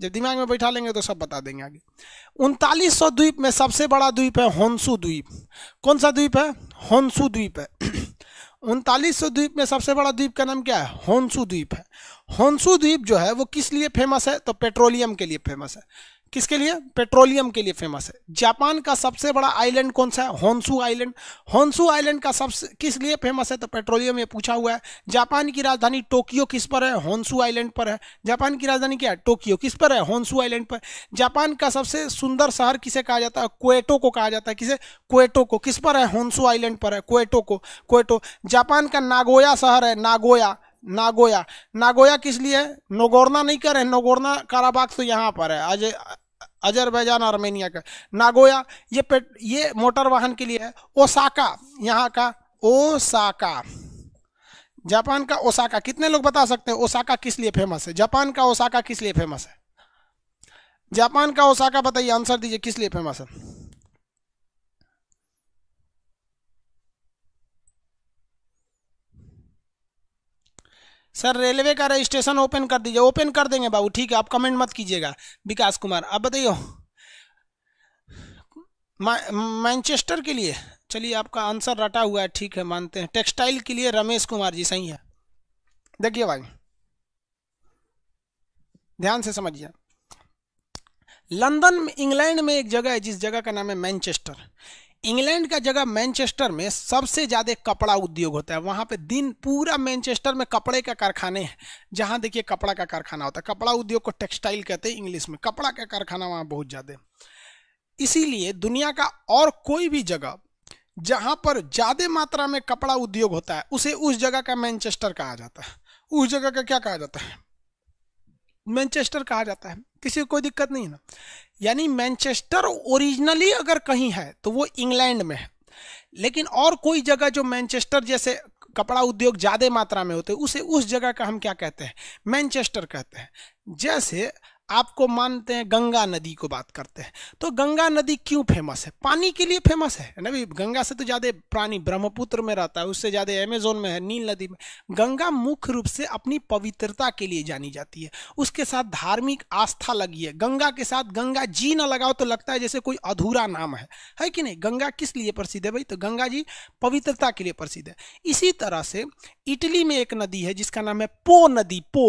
जब दिमाग में बैठा लेंगे तो सब बता देंगे आगे उनतालीस सौ द्वीप में सबसे बड़ा द्वीप है होंसू द्वीप कौन सा द्वीप है होंसू द्वीप है उनतालीस द्वीप में सबसे बड़ा द्वीप का नाम क्या है होन्सु द्वीप है होन्सु द्वीप जो है वो किस लिए फेमस है तो पेट्रोलियम के लिए फेमस है किसके लिए पेट्रोलियम के लिए फेमस है जापान का सबसे बड़ा आइलैंड कौन सा है हॉन्सू आइलैंड हॉन्सू आइलैंड का सबसे किस लिए फेमस है तो पेट्रोलियम ये पूछा हुआ है जापान की राजधानी टोक्यो किस पर है हॉन्सू आइलैंड पर है जापान की राजधानी क्या है टोक्यो किस पर है हॉन्सू आइलैंड पर जापान का सबसे सुंदर शहर किसे कहा जाता है क्वेटो को कहा जाता है किसे क्वेटो को किस पर है हॉन्सू आइलैंड पर है क्वेटो को क्वेटो जापान का नागोया शहर है नागोया नागोया नागोया किस लिए नोगोरना नहीं कर रहे नोगोरना काराबाग तो यहाँ पर है अजय अजरबैजान आर्मेनिया का नागोया ये पे ये मोटर वाहन के लिए है ओसाका यहाँ का ओसाका जापान का ओसाका कितने लोग बता सकते हैं ओसाका किस लिए फेमस है जापान का ओसाका किस लिए फेमस है जापान का ओसाका बताइए आंसर दीजिए किस लिए फेमस है सर रेलवे का रजिस्ट्रेशन ओपन कर दीजिए ओपन कर देंगे बाबू ठीक है आप कमेंट मत कीजिएगा विकास कुमार आप बताइए मैनचेस्टर के लिए चलिए आपका आंसर रटा हुआ है ठीक है मानते हैं टेक्सटाइल के लिए रमेश कुमार जी सही है देखिए भाई ध्यान से समझिए लंदन इंग्लैंड में एक जगह है जिस जगह का नाम है मैनचेस्टर इंग्लैंड का जगह मैनचेस्टर में सबसे ज़्यादा कपड़ा उद्योग होता है वहाँ पे दिन पूरा मैनचेस्टर में कपड़े का कारखाने हैं जहाँ देखिए कपड़ा का कारखाना होता है कपड़ा उद्योग को टेक्सटाइल कहते हैं इंग्लिश में कपड़ा का कारखाना वहाँ बहुत ज़्यादा इसीलिए दुनिया का और कोई भी जगह जहाँ पर ज़्यादा मात्रा में कपड़ा उद्योग होता है उसे उस जगह का मैनचेस्टर कहा जाता है उस जगह का क्या कहा जाता है मैनचेस्टर कहा जाता है किसी को कोई दिक्कत नहीं है ना यानी मैनचेस्टर ओरिजिनली अगर कहीं है तो वो इंग्लैंड में है लेकिन और कोई जगह जो मैनचेस्टर जैसे कपड़ा उद्योग ज़्यादा मात्रा में होते हैं उसे उस जगह का हम क्या कहते हैं मैनचेस्टर कहते हैं जैसे आपको मानते हैं गंगा नदी को बात करते हैं तो गंगा नदी क्यों फेमस है पानी के लिए फेमस है ना भी गंगा से तो ज़्यादा प्राणी ब्रह्मपुत्र में रहता है उससे ज़्यादा अमेजोन में है नील नदी में गंगा मुख्य रूप से अपनी पवित्रता के लिए जानी जाती है उसके साथ धार्मिक आस्था लगी है गंगा के साथ गंगा जी ना लगाओ तो लगता है जैसे कोई अधूरा नाम है है कि नहीं गंगा किस लिए प्रसिद्ध है भाई तो गंगा जी पवित्रता के लिए प्रसिद्ध है इसी तरह से इटली में एक नदी है जिसका नाम है पो नदी पो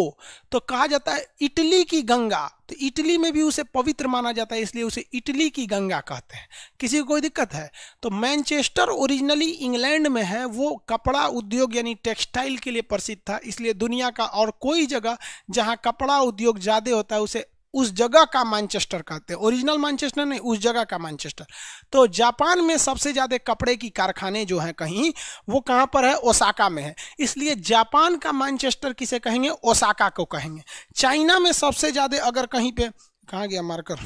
तो कहा जाता है इटली की गंगा तो इटली में भी उसे पवित्र माना जाता है इसलिए उसे इटली की गंगा कहते हैं किसी को कोई दिक्कत है तो मैनचेस्टर ओरिजिनली इंग्लैंड में है वो कपड़ा उद्योग यानी टेक्सटाइल के लिए प्रसिद्ध था इसलिए दुनिया का और कोई जगह जहाँ कपड़ा उद्योग ज़्यादा होता है उसे उस जगह का मानचेस्टर कहते हैं ओरिजिनल मानचेस्टर नहीं उस जगह का मानचेस्टर तो जापान में सबसे ज़्यादा कपड़े की कारखाने जो हैं कहीं वो कहाँ पर है ओसाका में है इसलिए जापान का मानचेस्टर किसे कहेंगे ओसाका को कहेंगे चाइना में सबसे ज़्यादा अगर कहीं पे कहाँ गया मार्कर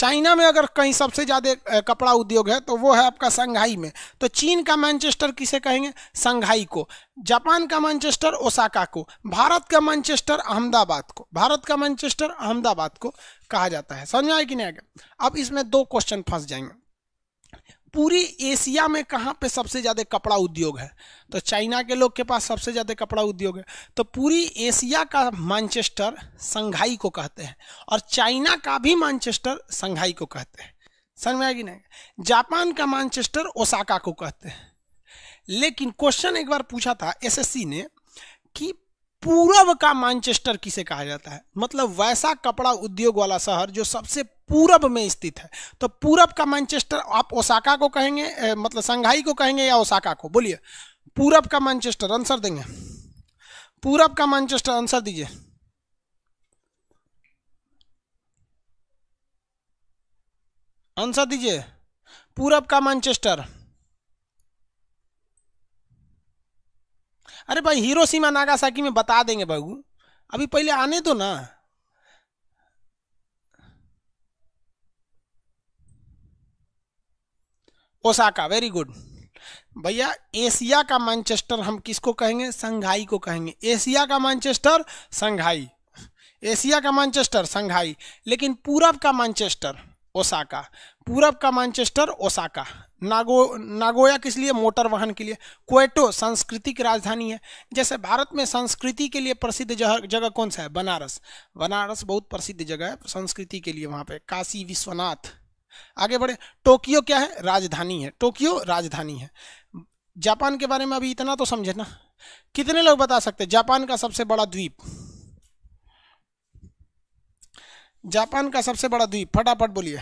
चाइना में अगर कहीं सबसे ज़्यादा कपड़ा उद्योग है तो वो है आपका संघाई में तो चीन का मैनचेस्टर किसे कहेंगे संघाई को जापान का मैनचेस्टर ओसाका को भारत का मैनचेस्टर अहमदाबाद को भारत का मैनचेस्टर अहमदाबाद को कहा जाता है समझ आए कि नहीं आएगा अब इसमें दो क्वेश्चन फंस जाएंगे पूरी एशिया में कहाँ पे सबसे ज़्यादा कपड़ा उद्योग है तो चाइना के लोग के पास सबसे ज़्यादा कपड़ा उद्योग है तो पूरी एशिया का मानचेस्टर संघाई को कहते हैं और चाइना का भी मानचेस्टर संघाई को कहते हैं समझ में आएगी नहीं जापान का मानचेस्टर ओसाका को कहते हैं लेकिन क्वेश्चन एक बार पूछा था एसएससी ने कि पूरब का मानचेस्टर किसे कहा जाता है मतलब वैसा कपड़ा उद्योग वाला शहर जो सबसे पूरब में स्थित है तो पूरब का मैनचेस्टर आप ओसाका को कहेंगे मतलब संघाई को कहेंगे या ओसाका को बोलिए पूरब का मैनचेस्टर आंसर देंगे पूरब का मानचेस्टर आंसर दीजिए आंसर दीजिए पूरब का मैनचेस्टर अरे भाई हीरो सीमा नागासाकी में बता देंगे बाबू अभी पहले आने दो ना ओसाका वेरी गुड भैया एशिया का मैनचेस्टर हम किसको कहेंगे संघाई को कहेंगे एशिया का मैनचेस्टर संघाई एशिया का मैनचेस्टर संघाई लेकिन पूरब का मैनचेस्टर ओसाका पूरब का मानचेस्टर ओसाका नागो नागोया किस लिए मोटर वाहन के लिए क्वेटो सांस्कृतिक राजधानी है जैसे भारत में संस्कृति के लिए प्रसिद्ध जगह कौन सा है बनारस बनारस बहुत प्रसिद्ध जगह है संस्कृति के लिए वहाँ पे काशी विश्वनाथ आगे बढ़े टोक्यो क्या है राजधानी है टोक्यो राजधानी है जापान के बारे में अभी इतना तो समझे ना कितने लोग बता सकते जापान का सबसे बड़ा द्वीप जापान का सबसे बड़ा द्वीप फटाफट बोलिए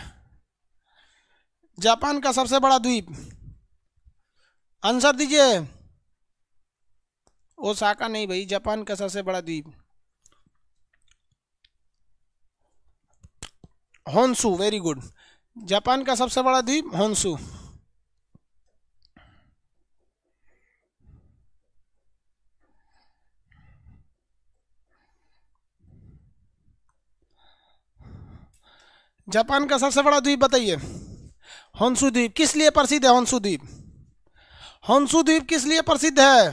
जापान का सबसे बड़ा द्वीप आंसर दीजिए ओसाका नहीं भाई जापान का सबसे बड़ा द्वीप होनसू वेरी गुड जापान का सबसे बड़ा द्वीप होनसू जापान का सबसे बड़ा द्वीप बताइए हॉन्सू द्वीप किस लिए प्रसिद्ध है हॉन्सू द्वीप हॉन्सू द्वीप किस लिए प्रसिद्ध है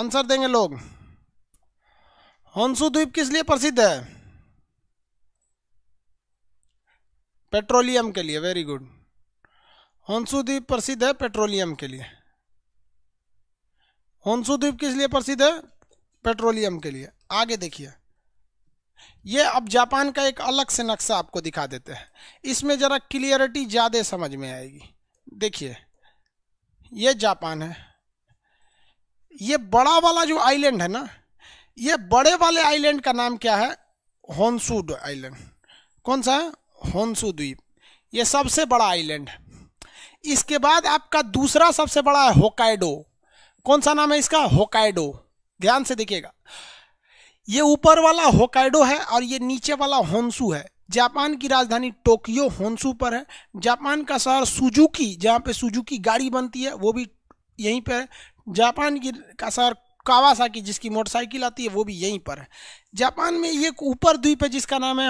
आंसर देंगे लोग हॉन्सू द्वीप किस लिए प्रसिद्ध है पेट्रोलियम के लिए वेरी गुड हॉन्सू द्वीप प्रसिद्ध है पेट्रोलियम के लिए हॉन्सू द्वीप किस लिए प्रसिद्ध है पेट्रोलियम के लिए आगे देखिए ये अब जापान का एक अलग से नक्शा आपको दिखा देते हैं इसमें ज़रा क्लियरिटी ज़्यादा समझ में आएगी देखिए ये जापान है ये बड़ा वाला जो आइलैंड है ना ये बड़े वाले आइलैंड का नाम क्या है होनसू आइलैंड कौन सा है होनसू द्वीप ये सबसे बड़ा आइलैंड है इसके बाद आपका दूसरा सबसे बड़ा है होकाइडो कौन सा नाम है इसका होकाइडो ध्यान से देखिएगा ये ऊपर वाला होकाइडो है और ये नीचे वाला होन्सू है जापान की राजधानी टोक्यो होन्सू पर है जापान का शहर सुजुकी जहाँ पे सुजुकी गाड़ी बनती है वो भी यहीं पर है जापान की का शहर कावासाकी जिसकी मोटरसाइकिल आती है वो भी यहीं पर है जापान में ये ऊपर द्वीप है जिसका नाम है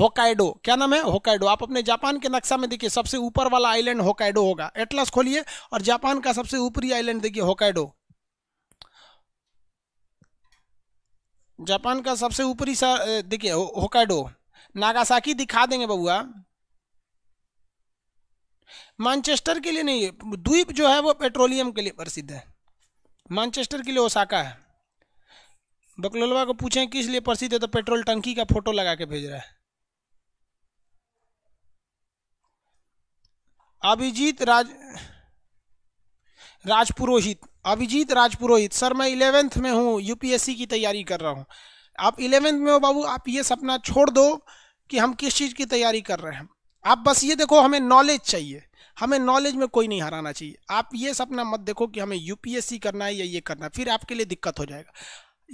होकाइडो क्या नाम है होकाइडो आप अपने जापान के नक्शा में देखिए सबसे ऊपर वाला आइलैंड होकाइडो होगा एटलस खोलिए और जापान का सबसे ऊपरी आइलैंड देखिए होकाइडो जापान का सबसे ऊपरी सा देखिए होकाडो नागासाकी दिखा देंगे बबुआ मानचेस्टर के लिए नहीं द्वीप जो है वो पेट्रोलियम के लिए प्रसिद्ध है मानचेस्टर के लिए ओसाका है बकलोलवा को पूछें किस लिए प्रसिद्ध है तो पेट्रोल टंकी का फोटो लगा के भेज रहा है अभिजीत राज राजपुरोहित अभिजीत राजपुरोहित सर मैं इलेवेंथ में हूँ यूपीएससी की तैयारी कर रहा हूँ आप इलेवेंथ में हो बाबू आप ये सपना छोड़ दो कि हम किस चीज़ की तैयारी कर रहे हैं आप बस ये देखो हमें नॉलेज चाहिए हमें नॉलेज में कोई नहीं हराना चाहिए आप ये सपना मत देखो कि हमें यूपीएससी करना है या ये करना है फिर आपके लिए दिक्कत हो जाएगा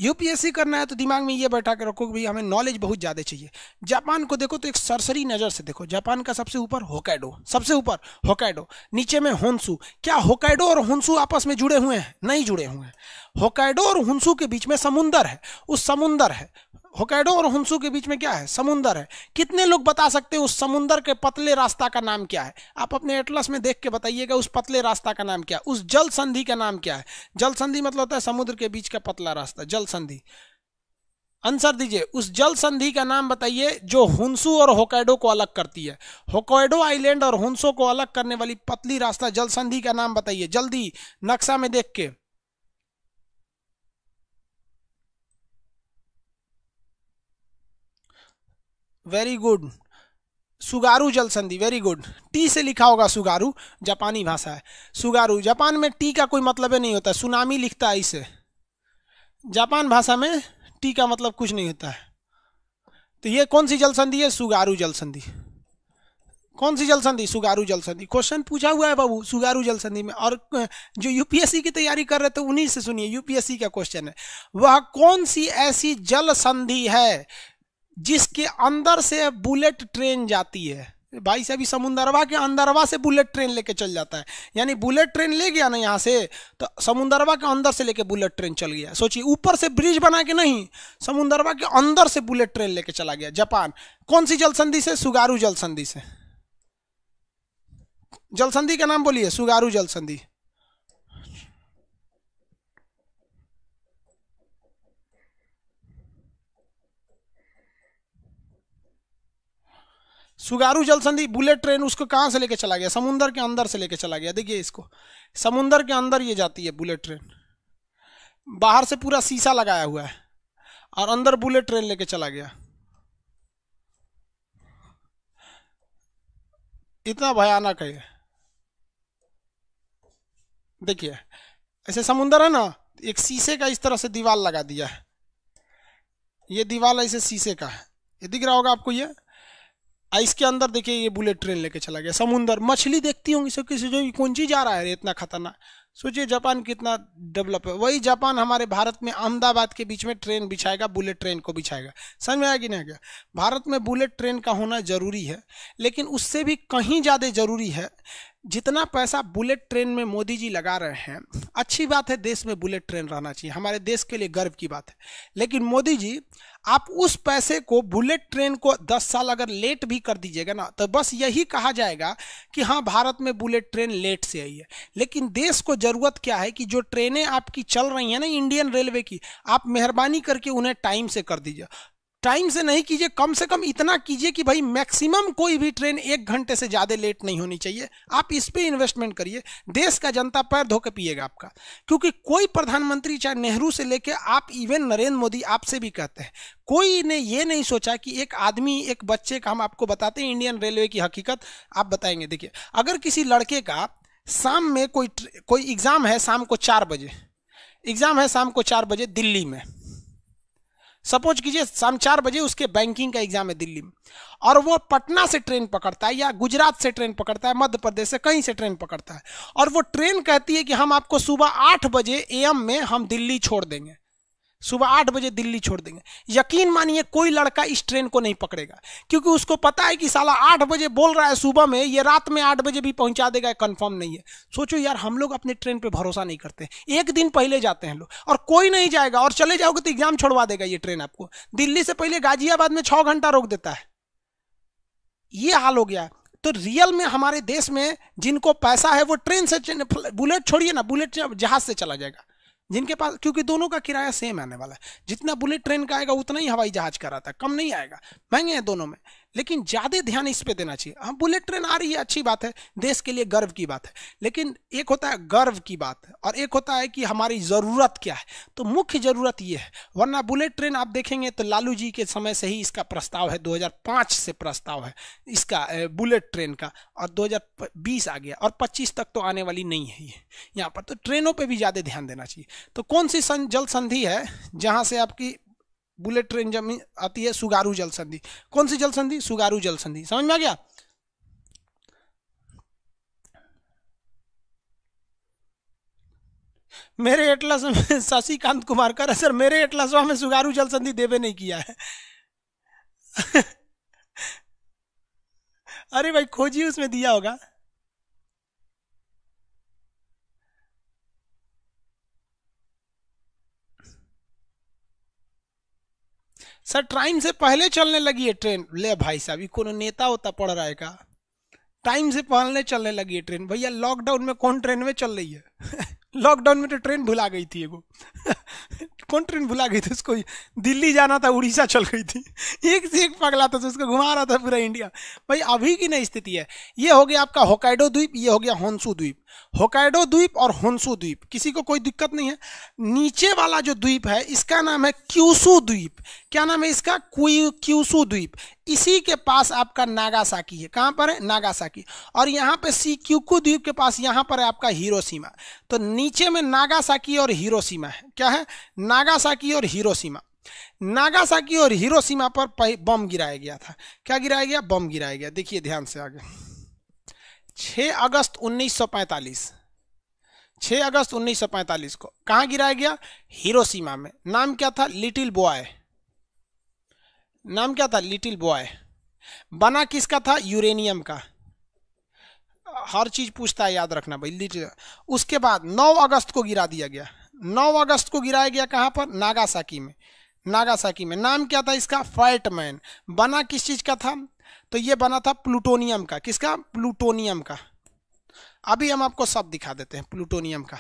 यूपीएससी करना है तो दिमाग में ये बैठा के रखो कि भाई हमें नॉलेज बहुत ज़्यादा चाहिए जापान को देखो तो एक सरसरी नज़र से देखो जापान का सबसे ऊपर होकैडो सबसे ऊपर होकैडो नीचे में होन्सू क्या होकैडो और होन्सू आपस में जुड़े हुए हैं नहीं जुड़े हुए हैं होकैडो और होन्सू के बीच में समुंदर है उस समुंदर है होकैडो और हंसु के बीच में क्या है समुंदर है कितने लोग बता सकते हैं उस समुंदर के पतले रास्ता का नाम क्या है आप अपने एटलस में देख के बताइएगा उस पतले रास्ता का नाम क्या है उस जल संधि का नाम क्या है जल संधि मतलब होता है समुद्र के बीच का पतला रास्ता जल संधि आंसर दीजिए उस जल संधि का नाम बताइए जो हुंसू और होकैडो को अलग करती है होकैडो आइलैंड और हुंसो को अलग करने वाली पतली रास्ता जल संधि का नाम बताइए जल्दी नक्शा में देख के वेरी गुड सुगारू जल संधि वेरी गुड टी से लिखा होगा सुगारू जापानी भाषा है सुगारू जापान में टी का कोई मतलब नहीं होता सुनामी लिखता है इसे जापान भाषा में टी का मतलब कुछ नहीं होता है तो ये कौन सी जल संधि है सुगारू जल संधि कौन सी जल संधि सुगारू जल संधि क्वेश्चन पूछा हुआ है बाबू सुगारू जल संधि में और जो यूपीएससी की तैयारी कर रहे थे तो उन्हीं से सुनिए यूपीएससी का क्वेश्चन है वह कौन सी ऐसी जल संधि है जिसके अंदर से बुलेट ट्रेन जाती है भाई अभी समुंदरवा के अंदरवा से बुलेट ट्रेन लेके चल जाता है यानी बुलेट ट्रेन ले गया ना यहाँ से तो समुंदरवा के अंदर से लेके बुलेट ट्रेन चल गया सोचिए ऊपर से ब्रिज बना के नहीं समुंदरवा के अंदर से बुलेट ट्रेन लेके चला गया जापान कौन सी जल संधि से सुगारू जल संधि से जल संधि का नाम बोलिए सुगारू जल संधि सुगारू जल संधि बुलेट ट्रेन उसको कहाँ से लेके चला गया समुंदर के अंदर से लेके चला गया देखिए इसको समुंदर के अंदर ये जाती है बुलेट ट्रेन बाहर से पूरा शीशा लगाया हुआ है और अंदर बुलेट ट्रेन लेके चला गया इतना भयानक है देखिए ऐसे समुंदर है ना एक शीशे का इस तरह से दीवार लगा दिया है ये दीवार ऐसे शीशे का है ये दिख रहा होगा आपको ये आइस के अंदर देखिए ये बुलेट ट्रेन लेके चला गया समुंदर मछली देखती होंगी सब किसी जो कौन चीज जा रहा है इतना खतरनाक सोचिए जापान कितना डेवलप है वही जापान हमारे भारत में अहमदाबाद के बीच में ट्रेन बिछाएगा बुलेट ट्रेन को बिछाएगा समझ में आया कि नहीं आएगा भारत में बुलेट ट्रेन का होना जरूरी है लेकिन उससे भी कहीं ज़्यादा जरूरी है जितना पैसा बुलेट ट्रेन में मोदी जी लगा रहे हैं अच्छी बात है देश में बुलेट ट्रेन रहना चाहिए हमारे देश के लिए गर्व की बात है लेकिन मोदी जी आप उस पैसे को बुलेट ट्रेन को 10 साल अगर लेट भी कर दीजिएगा ना तो बस यही कहा जाएगा कि हाँ भारत में बुलेट ट्रेन लेट से आई है लेकिन देश को ज़रूरत क्या है कि जो ट्रेनें आपकी चल रही हैं ना इंडियन रेलवे की आप मेहरबानी करके उन्हें टाइम से कर दीजिए टाइम से नहीं कीजिए कम से कम इतना कीजिए कि भाई मैक्सिमम कोई भी ट्रेन एक घंटे से ज़्यादा लेट नहीं होनी चाहिए आप इस पर इन्वेस्टमेंट करिए देश का जनता पैर धो के पिएगा आपका क्योंकि कोई प्रधानमंत्री चाहे नेहरू से लेके आप इवन नरेंद्र मोदी आपसे भी कहते हैं कोई ने ये नहीं सोचा कि एक आदमी एक बच्चे का हम आपको बताते हैं इंडियन रेलवे की हकीकत आप बताएंगे देखिए अगर किसी लड़के का शाम में कोई कोई एग्ज़ाम है शाम को चार बजे एग्ज़ाम है शाम को चार बजे दिल्ली में सपोज कीजिए शाम चार बजे उसके बैंकिंग का एग्जाम है दिल्ली में और वो पटना से ट्रेन पकड़ता है या गुजरात से ट्रेन पकड़ता है मध्य प्रदेश से कहीं से ट्रेन पकड़ता है और वो ट्रेन कहती है कि हम आपको सुबह आठ बजे एम में हम दिल्ली छोड़ देंगे सुबह आठ बजे दिल्ली छोड़ देंगे यकीन मानिए कोई लड़का इस ट्रेन को नहीं पकड़ेगा क्योंकि उसको पता है कि साला आठ बजे बोल रहा है सुबह में ये रात में आठ बजे भी पहुंचा देगा कंफर्म नहीं है सोचो यार हम लोग अपने ट्रेन पे भरोसा नहीं करते एक दिन पहले जाते हैं लोग और कोई नहीं जाएगा और चले जाओगे तो एग्जाम छोड़वा देगा ये ट्रेन आपको दिल्ली से पहले गाजियाबाद में छः घंटा रोक देता है ये हाल हो गया तो रियल में हमारे देश में जिनको पैसा है वो ट्रेन से बुलेट छोड़िए ना बुलेट जहाज से चला जाएगा जिनके पास क्योंकि दोनों का किराया सेम आने वाला है जितना बुलेट ट्रेन का आएगा उतना ही हवाई जहाज का रहता है कम नहीं आएगा महंगे हैं दोनों में लेकिन ज़्यादा ध्यान इस पे देना चाहिए हाँ बुलेट ट्रेन आ रही है अच्छी बात है देश के लिए गर्व की बात है लेकिन एक होता है गर्व की बात है और एक होता है कि हमारी ज़रूरत क्या है तो मुख्य ज़रूरत ये है वरना बुलेट ट्रेन आप देखेंगे तो लालू जी के समय से ही इसका प्रस्ताव है 2005 से प्रस्ताव है इसका बुलेट ट्रेन का और दो आ गया और पच्चीस तक तो आने वाली नहीं है ये यहाँ पर तो ट्रेनों पर भी ज़्यादा ध्यान देना चाहिए तो कौन सी जल संधि है जहाँ से आपकी बुलेट ट्रेन जमीन आती है सुगारू जल संधि कौन सी जल संधि सुगारू जल संधि समझ में आ गया मेरे एटलास में शशिकांत कुमार कर सर मेरे एटलासवा में सुगारू जल संधि देवे नहीं किया है अरे भाई खोजिए उसमें दिया होगा सर टाइम से पहले चलने लगी है ट्रेन ले भाई साहब ये कोई नेता होता पड़ रहा है का टाइम से पहले चलने लगी है ट्रेन भैया लॉकडाउन में कौन ट्रेन में चल रही है लॉकडाउन में तो ट्रेन भुला गई थी एगो कौन ट्रेन भुला गई थी उसको दिल्ली जाना था उड़ीसा चल गई थी एक से एक पगला था तो उसको घुमा रहा था पूरा इंडिया भाई अभी की नई स्थिति है ये हो गया आपका होकाइडो द्वीप ये हो गया होन्सू द्वीप होकाइडो द्वीप और होन्सू द्वीप किसी को कोई दिक्कत नहीं है नीचे वाला जो द्वीप है इसका नाम है क्यूसू द्वीप क्या नाम है इसका क्यूसू द्वीप इसी के पास आपका नागासाकी है कहाँ पर है नागासाकी और यहाँ पे क्यूकू द्वीप के पास यहाँ पर है आपका हीरोसीमा तो नीचे में नागासाकी और हीरोसीमा है क्या है नागासाकी और हिरोसीमा नागासाकी और हिरोसीमा पर बम गिराया गया था क्या गिराया गया बम गिराया गया देखिए ध्यान से आगे 6 अगस्त 1945 6 अगस्त 1945 को कहा गिराया गया हिरोसीमा में नाम क्या था लिटिल बॉय नाम क्या था लिटिल बॉय बना किसका था यूरेनियम का हर चीज पूछता है याद रखना भाई लिटिल उसके बाद 9 अगस्त को गिरा दिया गया 9 अगस्त को गिराया गया कहाँ पर नागासाकी में नागासाकी में नाम क्या था इसका फाइट मैन बना किस चीज़ का था तो ये बना था प्लूटोनियम का किसका प्लूटोनियम का अभी हम आपको सब दिखा देते हैं प्लूटोनियम का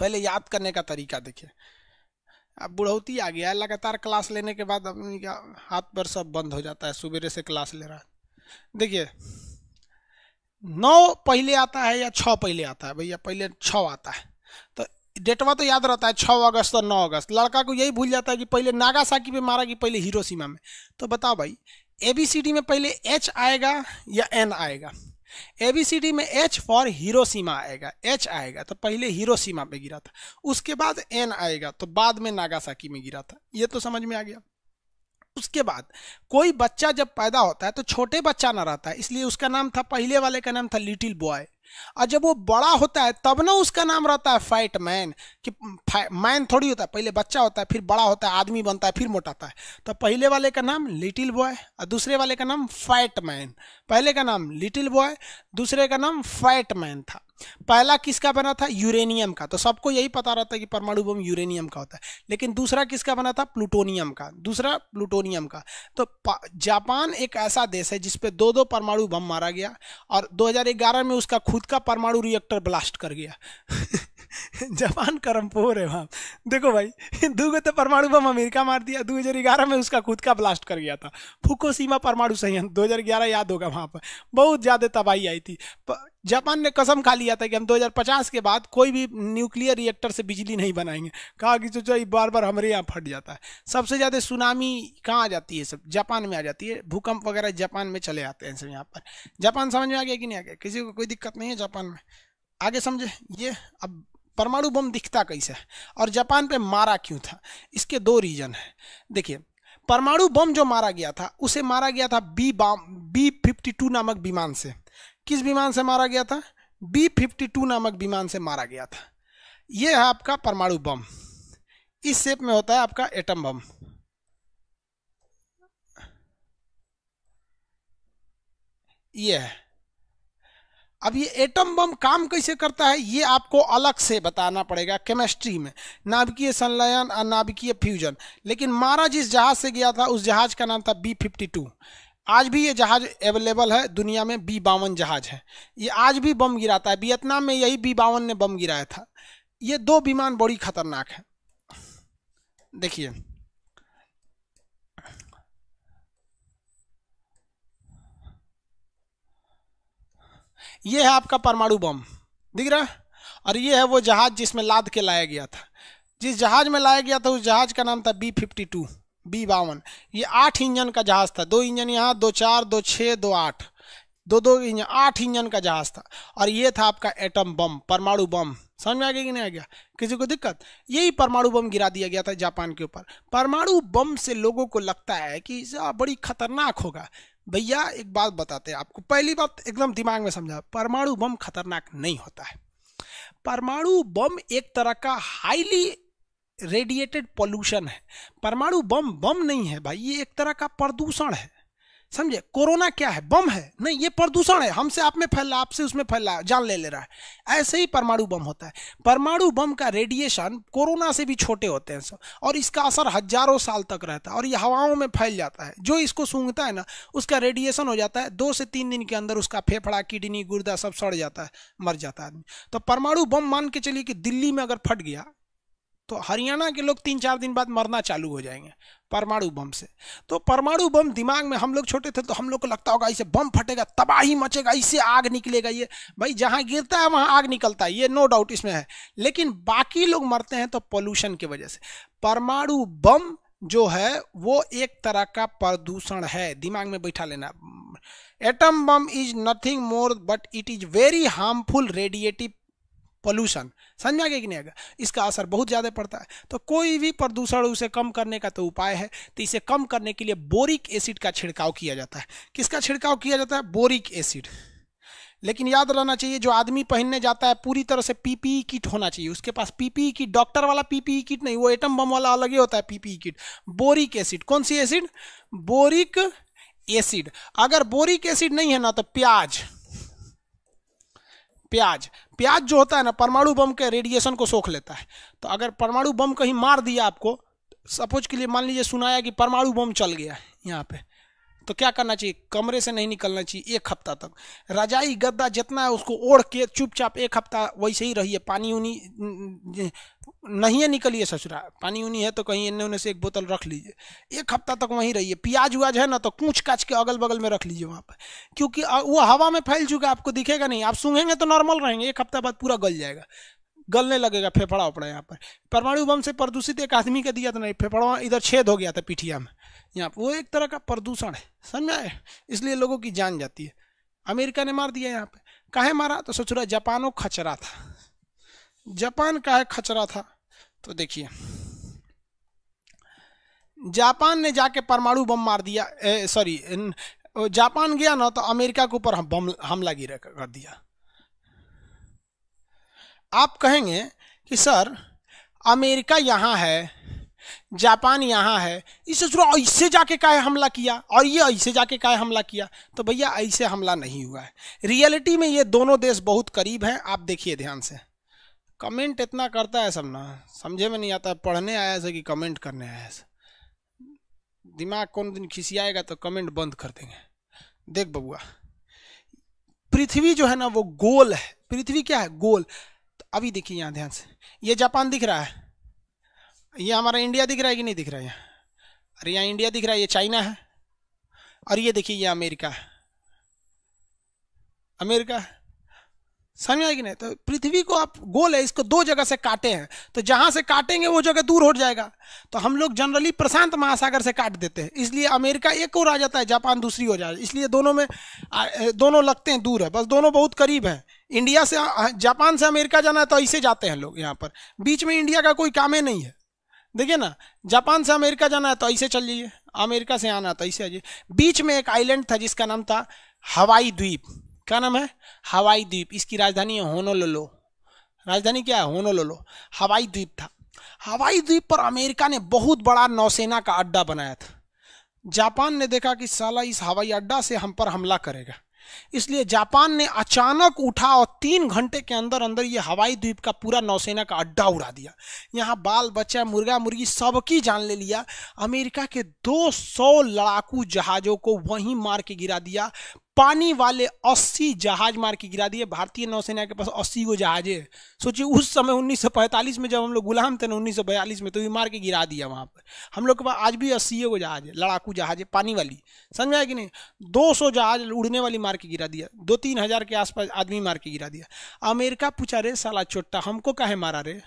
पहले याद करने का तरीका देखिए अब बुढ़ौती आ गया लगातार क्लास लेने के बाद अपनी क्या हाथ पर सब बंद हो जाता है सवेरे से क्लास ले रहा है देखिए नौ पहले आता है या छः पहले आता है भैया पहले छः आता है तो डेटवा तो याद रहता है छः अगस्त और नौ अगस्त लड़का को यही भूल जाता है कि पहले नागासाकी पे मारा कि पहले हिरोशिमा में तो बताओ भाई ए बी सी डी में पहले एच आएगा या एन आएगा ए बी सी डी में एच फॉर हिरोसीमा आएगा एच आएगा तो पहले हिरोसीमा पे गिरा था उसके बाद एन आएगा तो बाद में नागासाकी में गिरा था ये तो समझ में आ गया उसके बाद कोई बच्चा जब पैदा होता है तो छोटे बच्चा ना रहता है इसलिए उसका नाम था पहले वाले का नाम था लिटिल बॉय और जब वो बड़ा होता है तब ना उसका नाम रहता है फैट मैन कि मैन थोड़ी होता है पहले बच्चा होता है फिर बड़ा होता है आदमी बनता है फिर मोटाता है तो पहले वाले का नाम लिटिल बॉय और दूसरे वाले का नाम फाइट मैन पहले का नाम लिटिल बॉय दूसरे का नाम फाइट मैन था पहला किसका बना था यूरेनियम का तो सबको यही पता रहता है कि परमाणु बम यूरेनियम का होता है लेकिन दूसरा किसका बना था प्लूटोनियम का दूसरा प्लूटोनियम का तो जापान एक ऐसा देश है जिसपे दो दो परमाणु बम मारा गया और 2011 में उसका खुद का परमाणु रिएक्टर ब्लास्ट कर गया जापान करमपोर है वहाँ देखो भाई दो तो परमाणु बम अमेरिका मार दिया ग्यारह में उसका खुद का ब्लास्ट कर गया था फुकोसीमा परमाणु संयंत्र ग्यारह याद होगा वहाँ पर बहुत ज़्यादा तबाही आई थी जापान ने कसम खा लिया था कि हम 2050 के बाद कोई भी न्यूक्लियर रिएक्टर से बिजली नहीं बनाएंगे कहा कि जो ये बार बार हमारे यहाँ फट जाता है सबसे ज़्यादा सुनामी कहाँ आ जाती है सब जापान में आ जाती है भूकंप वगैरह जापान में चले आते हैं सब यहाँ पर जापान समझ में आ गया कि नहीं आ गया किसी को कोई दिक्कत नहीं है जापान में आगे समझे ये अब परमाणु बम दिखता कैसे है और जापान पर मारा क्यों था इसके दो रीजन है देखिए परमाणु बम जो मारा गया था उसे मारा गया था B bomb B fifty two नामक विमान से किस विमान से मारा गया था बी फिफ्टी टू नामक विमान से मारा गया था ये है आपका परमाणु बम इस शेप में होता है आपका एटम बम ये है अब ये एटम बम काम कैसे करता है ये आपको अलग से बताना पड़ेगा केमिस्ट्री में नाभिकीय संलयन और नाभिकीय फ्यूजन लेकिन मारा जिस जहाज से गया था उस जहाज का नाम था बी फिफ्टी टू आज भी ये जहाज अवेलेबल है दुनिया में बी बावन जहाज है ये आज भी बम गिराता है वियतनाम में यही बी बावन ने बम गिराया था ये दो विमान बड़ी खतरनाक है देखिए ये है आपका परमाणु बम दिख रहा है और ये है वो जहाज जिसमें लाद के लाया गया था जिस जहाज में लाया गया था उस जहाज का नाम था बी फिफ्टी टू बी बावन ये आठ इंजन का जहाज था दो इंजन यहाँ दो चार दो छः दो आठ दो दो इंजन आठ इंजन का जहाज था और ये था आपका एटम बम परमाणु बम समझ में आ गया कि नहीं आ गया किसी को दिक्कत यही परमाणु बम गिरा दिया गया था जापान के ऊपर परमाणु बम से लोगों को लगता है कि बड़ी खतरनाक होगा भैया एक बात बताते हैं आपको पहली बात एकदम दिमाग में समझा परमाणु बम खतरनाक नहीं होता है परमाणु बम एक तरह का हाईली रेडिएटेड पॉल्यूशन है परमाणु बम बम नहीं है भाई ये एक तरह का प्रदूषण है समझे कोरोना क्या है बम है नहीं ये प्रदूषण है हमसे आप में फैल रहा आपसे उसमें फैल रहा जान ले ले रहा है ऐसे ही परमाणु बम होता है परमाणु बम का रेडिएशन कोरोना से भी छोटे होते हैं सब और इसका असर हजारों साल तक रहता है और ये हवाओं में फैल जाता है जो इसको सूंघता है ना उसका रेडिएशन हो जाता है दो से तीन दिन के अंदर उसका फेफड़ा किडनी गुर्दा सब सड़ जाता है मर जाता है आदमी तो परमाणु बम मान के चलिए कि दिल्ली में अगर फट गया तो हरियाणा के लोग तीन चार दिन बाद मरना चालू हो जाएंगे परमाणु बम से तो परमाणु बम दिमाग में हम लोग छोटे थे तो हम लोग को लगता होगा इसे बम फटेगा तबाही मचेगा इससे आग निकलेगा ये भाई जहाँ गिरता है वहाँ आग निकलता है ये नो डाउट इसमें है लेकिन बाकी लोग मरते हैं तो पॉल्यूशन की वजह से परमाणु बम जो है वो एक तरह का प्रदूषण है दिमाग में बैठा लेना atom bomb is nothing more but it is very harmful radiative pollution समझ में आ गया कि नहीं आएगा इसका असर बहुत ज़्यादा पड़ता है तो कोई भी प्रदूषण उसे कम करने का तो उपाय है तो इसे कम करने के लिए बोरिक एसिड का छिड़काव किया जाता है किसका छिड़काव किया जाता है बोरिक एसिड लेकिन याद रहना चाहिए जो आदमी पहनने जाता है पूरी तरह से पीपीई किट होना चाहिए उसके पास पीपीई किट डॉक्टर वाला पीपीई किट नहीं वो एटम बम वाला अलग ही होता है पीपीई किट बोरिक एसिड कौन सी एसिड बोरिक एसिड अगर बोरिक एसिड नहीं है ना तो प्याज प्याज प्याज जो होता है ना परमाणु बम के रेडिएशन को सोख लेता है तो अगर परमाणु बम कहीं मार दिया आपको सपोज के लिए मान लीजिए सुनाया कि परमाणु बम चल गया है यहाँ पे तो क्या करना चाहिए कमरे से नहीं निकलना चाहिए एक हफ्ता तक रजाई गद्दा जितना है उसको ओढ़ के चुपचाप एक हफ्ता वैसे ही रहिए पानी उनी नहीं है निकलिए ससुरा पानी उनी है तो कहीं इन्हें उन्हें से एक बोतल रख लीजिए एक हफ्ता तक वहीं रहिए प्याज व्याज है ना तो कूच काच के अगल बगल में रख लीजिए वहाँ पर क्योंकि वो हवा में फैल चुका आपको दिखेगा नहीं आप सूंघेंगे तो नॉर्मल रहेंगे एक हफ्ता बाद पूरा गल जाएगा गलने लगेगा फेफड़ा उपड़ा यहाँ पर परमाणु बम से प्रदूषित एक आदमी का दिया था नहीं फेफड़ा इधर छेद हो गया था पीठिया में यहाँ पर वो एक तरह का प्रदूषण है समझ आए इसलिए लोगों की जान जाती है अमेरिका ने मार दिया यहाँ पे काहे मारा तो सोच रहा जापानो खचरा था जापान काहे खचरा था तो देखिए जापान ने जाके परमाणु बम मार दिया सॉरी जापान गया ना तो अमेरिका के ऊपर बम हमला गिरा कर दिया आप कहेंगे कि सर अमेरिका यहाँ है जापान यहाँ है इसे जरूर ऐसे जाके का हमला किया और ये ऐसे जाके का हमला किया तो भैया ऐसे हमला नहीं हुआ है रियलिटी में ये दोनों देश बहुत करीब हैं आप देखिए ध्यान से कमेंट इतना करता है सब ना समझे में नहीं आता पढ़ने आया से कि कमेंट करने आया से दिमाग कौन दिन खिसियाएगा तो कमेंट बंद कर देंगे देख बबुआ पृथ्वी जो है ना वो गोल है पृथ्वी क्या है गोल तो अभी देखिए यहाँ ध्यान से ये जापान दिख रहा है ये हमारा इंडिया दिख रहा है कि नहीं दिख रहा है अरे यहाँ इंडिया दिख रहा है ये चाइना है और ये देखिए ये अमेरिका है अमेरिका समझ आएगी कि नहीं तो पृथ्वी को आप गोल है इसको दो जगह से काटे हैं तो जहां से काटेंगे वो जगह दूर हो जाएगा तो हम लोग जनरली प्रशांत महासागर से काट देते हैं इसलिए अमेरिका एक और आ जाता है जापान दूसरी हो जाता है इसलिए दोनों में दोनों लगते हैं दूर है बस दोनों बहुत करीब हैं इंडिया से जापान से अमेरिका जाना है तो ऐसे जाते हैं लोग यहाँ पर बीच में इंडिया का कोई काम ही नहीं है देखिए ना जापान से अमेरिका जाना है तो ऐसे चल जाइए अमेरिका से आना है तो ऐसे आ जाइए बीच में एक आइलैंड था जिसका नाम था हवाई द्वीप क्या नाम है हवाई द्वीप इसकी राजधानी है होनोलोलो राजधानी क्या है होनोलोलो हवाई द्वीप था हवाई द्वीप पर अमेरिका ने बहुत बड़ा नौसेना का अड्डा बनाया था जापान ने देखा कि साला इस हवाई अड्डा से हम पर हमला करेगा इसलिए जापान ने अचानक उठा और तीन घंटे के अंदर अंदर ये हवाई द्वीप का पूरा नौसेना का अड्डा उड़ा दिया यहाँ बाल बच्चा मुर्गा मुर्गी सबकी जान ले लिया अमेरिका के 200 लड़ाकू जहाज़ों को वहीं मार के गिरा दिया पानी वाले 80 जहाज मार के गिरा दिए भारतीय नौसेना के पास 80 गो जहाज है सोचिए उस समय 1945 में जब हम लोग गुलाम थे ना उन्नीस में तो ये मार के गिरा दिया वहाँ पर हम लोग के पास आज भी अस्सी गो जहाज है लड़ाकू जहाज है पानी वाली समझ आया कि नहीं 200 जहाज उड़ने वाली मार के गिरा दिया दो तीन हज़ार के आसपास आदमी मार के गिरा दिया अमेरिका पूछा रे साला चोट्टा हमको कहे मारा रे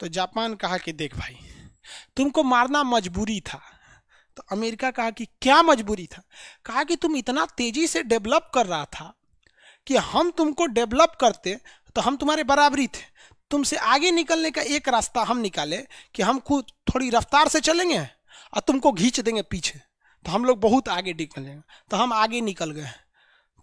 तो जापान कहा कि देख भाई तुमको मारना मजबूरी था तो अमेरिका कहा कि क्या मजबूरी था कहा कि तुम इतना तेजी से डेवलप कर रहा था कि हम तुमको डेवलप करते तो हम तुम्हारे बराबरी थे तुमसे आगे निकलने का एक रास्ता हम निकाले कि हम खुद थोड़ी रफ्तार से चलेंगे और तुमको घींच देंगे पीछे तो हम लोग बहुत आगे निकल जाएंगे तो हम आगे निकल गए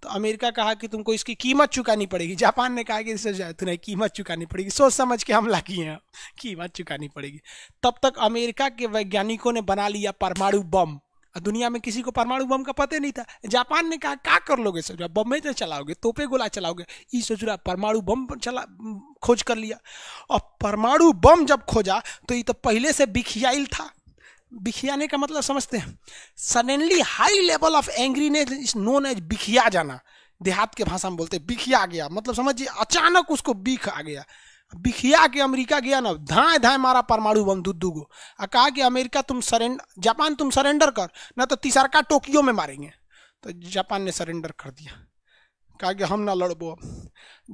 तो अमेरिका कहा कि तुमको इसकी कीमत चुकानी पड़ेगी जापान ने कहा कि इससे तुम्हें कीमत चुकानी पड़ेगी सोच समझ के हम लागी हैं कीमत चुकानी पड़ेगी तब तक अमेरिका के वैज्ञानिकों ने बना लिया परमाणु बम दुनिया में किसी को परमाणु बम का पता नहीं था जापान ने कहा क्या कर लोगे सोच रहा बम्बे से चलाओगे तोपे गोला चलाओगे ये सोच रहा परमाणु बम चला खोज कर लिया और परमाणु बम जब खोजा तो ये तो पहले से बिखियाइल था बिखियाने का मतलब समझते हैं suddenly high level of angriness is known as बिखिया जाना देहात के भाषा में बोलते हैं बिखिया गया मतलब समझिए अचानक उसको बिख आ गया बिखिया के अमेरिका गया ना धाए धाए मारा परमाणु बम दुद्दू को और कहा कि अमेरिका तुम सरेंडर जापान तुम सरेंडर कर ना तो तीसरका टोक्यो में मारेंगे तो जापान ने सरेंडर कर दिया कहा कि हम ना लड़बो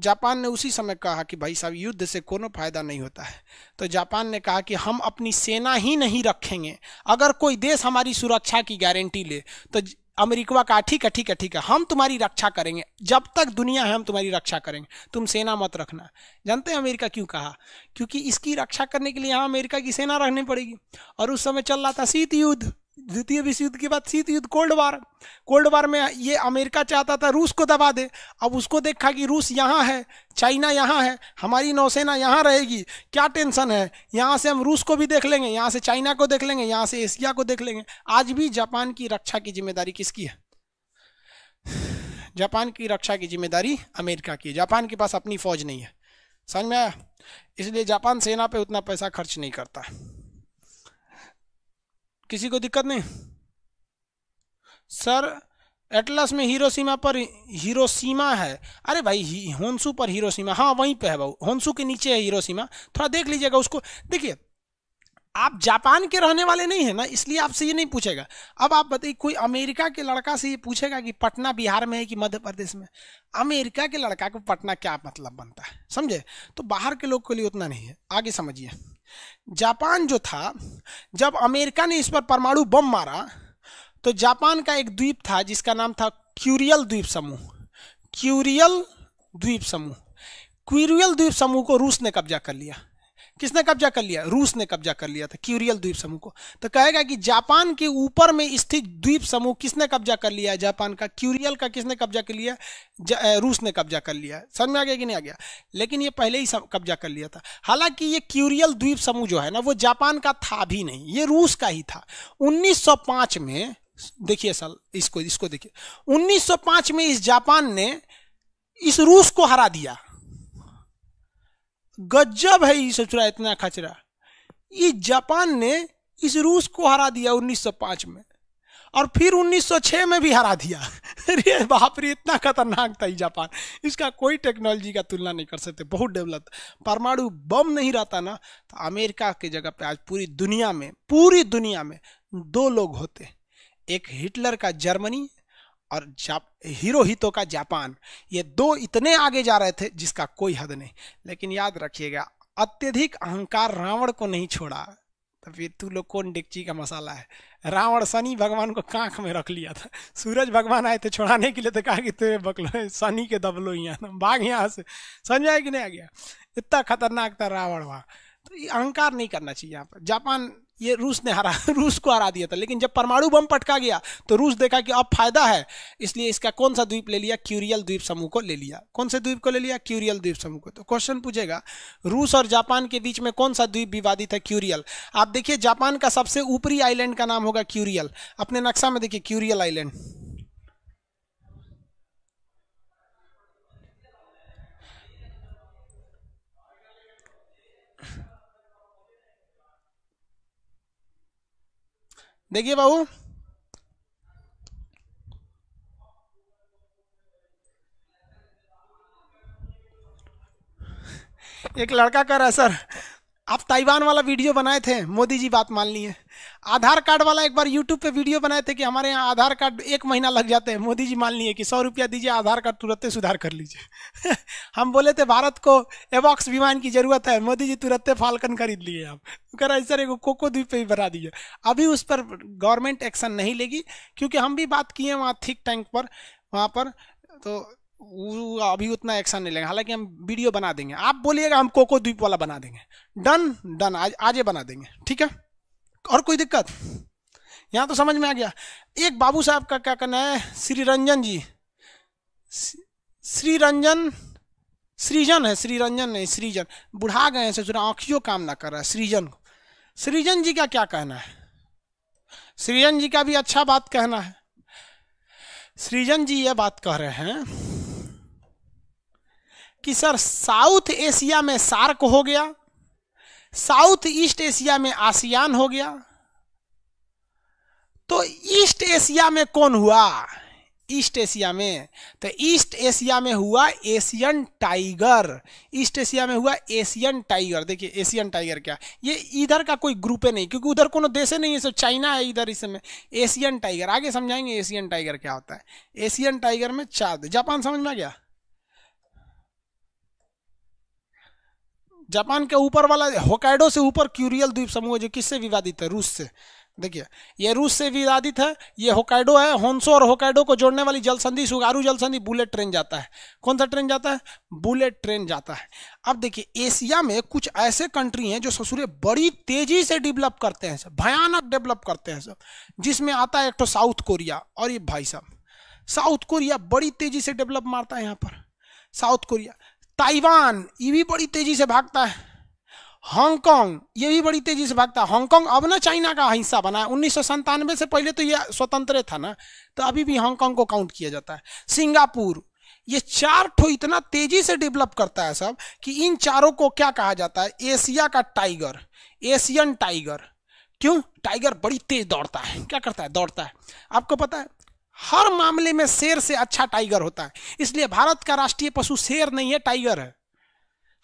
जापान ने उसी समय कहा कि भाई साहब युद्ध से कोनो फायदा नहीं होता है तो जापान ने कहा कि हम अपनी सेना ही नहीं रखेंगे अगर कोई देश हमारी सुरक्षा की गारंटी ले तो अमेरिका का ठीक है ठीक है ठीक है हम तुम्हारी रक्षा करेंगे जब तक दुनिया है हम तुम्हारी रक्षा करेंगे तुम सेना मत रखना जानते हैं अमेरिका क्यों कहा क्योंकि इसकी रक्षा करने के लिए यहाँ अमेरिका की सेना रखनी पड़ेगी और उस समय चल रहा था शीत युद्ध द्वितीय विश्व युद्ध के बाद शीत युद्ध कोल्ड वार कोल्ड वार में ये अमेरिका चाहता था रूस को दबा दे अब उसको देखा कि रूस यहाँ है चाइना यहाँ है हमारी नौसेना यहाँ रहेगी क्या टेंशन है यहाँ से हम रूस को भी देख लेंगे यहाँ से चाइना को देख लेंगे यहाँ से एशिया को देख लेंगे आज भी जापान की रक्षा की जिम्मेदारी किसकी है जापान की रक्षा की जिम्मेदारी अमेरिका की जापान के पास अपनी फौज नहीं है समझ में आया इसलिए जापान सेना पे उतना पैसा खर्च नहीं करता है किसी को दिक्कत नहीं सर एटलस में हीरो सीमा पर हीरो सीमा है अरे भाई ही, पर हीरो सीमा हाँ वहीं पे है भाई होन्सू के नीचे है हीरो सीमा थोड़ा देख लीजिएगा उसको देखिए आप जापान के रहने वाले नहीं है ना इसलिए आपसे ये नहीं पूछेगा अब आप बताइए कोई अमेरिका के लड़का से ये पूछेगा कि पटना बिहार में है कि मध्य प्रदेश में अमेरिका के लड़का को पटना क्या मतलब बनता है समझे तो बाहर के लोग के लिए उतना नहीं है आगे समझिए जापान जो था जब अमेरिका ने इस पर परमाणु बम मारा तो जापान का एक द्वीप था जिसका नाम था क्यूरियल द्वीप समूह क्यूरियल द्वीप समूह क्यूरियल द्वीप समूह को रूस ने कब्जा कर लिया किसने कब्जा कर लिया रूस ने कब्जा कर लिया था क्यूरियल द्वीप समूह को तो कहेगा कि जापान के ऊपर में स्थित द्वीप समूह किसने कब्जा कर लिया है जापान का क्यूरियल का किसने कब्जा कर लिया रूस ने कब्जा कर लिया समझ में आ गया कि नहीं आ गया लेकिन ये पहले ही कब्जा कर लिया था हालांकि ये क्यूरियल द्वीप समूह जो है ना वो जापान का था भी नहीं ये रूस का ही था उन्नीस में देखिए साल इसको इसको देखिए 1905 में इस जापान ने इस रूस को हरा दिया गजब है ये रहा इतना खचरा ये जापान ने इस रूस को हरा दिया 1905 में और फिर 1906 में भी हरा दिया अरे बाप रे इतना खतरनाक था जापान इसका कोई टेक्नोलॉजी का तुलना नहीं कर सकते बहुत डेवलप परमाणु बम नहीं रहता ना तो अमेरिका के जगह पे आज पूरी दुनिया में पूरी दुनिया में दो लोग होते एक हिटलर का जर्मनी और हिरोहितो का जापान ये दो इतने आगे जा रहे थे जिसका कोई हद नहीं लेकिन याद रखिएगा अत्यधिक अहंकार रावण को नहीं छोड़ा तो फिर तू लोग कौन डिक्ची का मसाला है रावण शनि भगवान को कांख में रख लिया था सूरज भगवान आए थे छोड़ाने के लिए तो कहा कि तेरे बकलो शनि के दबलो यहाँ बाघ यहाँ से समझ आए कि नहीं आ गया इतना खतरनाक था रावण वहाँ तो ये अहंकार नहीं करना चाहिए यहाँ पर जापान ये रूस ने हरा रूस को हरा दिया था लेकिन जब परमाणु बम पटका गया तो रूस देखा कि अब फायदा है इसलिए इसका कौन सा द्वीप ले लिया क्यूरियल द्वीप समूह को ले लिया कौन से द्वीप को ले लिया क्यूरियल द्वीप समूह को तो क्वेश्चन पूछेगा रूस और जापान के बीच में कौन सा द्वीप विवादित है क्यूरियल आप देखिए जापान का सबसे ऊपरी आइलैंड का नाम होगा क्यूरियल अपने नक्शा में देखिए क्यूरियल आइलैंड देखिए बाबू एक लड़का कर रहा सर आप ताइवान वाला वीडियो बनाए थे मोदी जी बात मान ली है आधार कार्ड वाला एक बार यूट्यूब पे वीडियो बनाए थे कि हमारे यहाँ आधार कार्ड एक महीना लग जाते हैं मोदी जी मान लिए कि सौ रुपया दीजिए आधार कार्ड तुरंत सुधार कर लीजिए हम बोले थे भारत को एवॉक्स विमान की जरूरत है मोदी जी तुरंत फाल्कन खरीद लिए आप तो कह रहे सर एक कोको द्वीप पे भी बना दीजिए अभी उस पर गवर्नमेंट एक्शन नहीं लेगी क्योंकि हम भी बात किए वहाँ थिंक टैंक पर वहाँ पर तो अभी उतना एक्शन नहीं लेगा हालांकि हम वीडियो बना देंगे आप बोलिएगा हम कोको द्वीप वाला बना देंगे डन डन आज आजे बना देंगे ठीक है और कोई दिक्कत यहाँ तो समझ में आ गया एक बाबू साहब का क्या कहना है श्री रंजन जी श्री रंजन सृजन है रंजन नहीं सृजन बुढ़ा गए हैं थोड़ा आंखियों काम ना कर रहा है सृजन सृजन जी का क्या कहना है सृजन जी का भी अच्छा बात कहना है सृजन जी ये बात कह रहे हैं कि सर साउथ एशिया में सार्क हो गया साउथ ईस्ट एशिया में आसियान हो गया तो ईस्ट एशिया में कौन हुआ ईस्ट एशिया में तो ईस्ट एशिया में हुआ एशियन टाइगर ईस्ट एशिया में हुआ एशियन टाइगर देखिए एशियन टाइगर क्या ये इधर का कोई ग्रुप है नहीं क्योंकि उधर कोनो देश नहीं है सब चाइना है इधर इस समय एशियन टाइगर आगे समझाएंगे एशियन टाइगर क्या होता है एशियन टाइगर में चार जापान समझ में आ गया जापान के ऊपर वाला होकाइडो से ऊपर क्यूरियल द्वीप समूह है जो किससे विवादित है रूस से देखिए ये रूस से विवादित है ये होकाइडो है होन्सो और होकाइडो को जोड़ने वाली जल संधि सुगारू जल संधि बुलेट ट्रेन जाता है कौन सा ट्रेन जाता है बुलेट ट्रेन जाता है अब देखिए एशिया में कुछ ऐसे कंट्री हैं जो ससुरे बड़ी तेजी से डेवलप करते हैं सब भयानक डेवलप करते हैं सब जिसमें आता है एक तो साउथ कोरिया और ये भाई साहब साउथ कोरिया बड़ी तेजी से डेवलप मारता है यहाँ पर साउथ कोरिया ताइवान ये भी बड़ी तेजी से भागता है हांगकांग ये भी बड़ी तेजी से भागता है हांगकांग अब ना चाइना का हिस्सा बना है उन्नीस से पहले तो यह स्वतंत्र था ना तो अभी भी हांगकांग को काउंट किया जाता है सिंगापुर ये चार ठो इतना तेजी से डेवलप करता है सब कि इन चारों को क्या कहा जाता है एशिया का टाइगर एशियन टाइगर क्यों टाइगर बड़ी तेज दौड़ता है क्या करता है दौड़ता है आपको पता है हर मामले में शेर से अच्छा टाइगर होता है इसलिए भारत का राष्ट्रीय पशु शेर नहीं है टाइगर है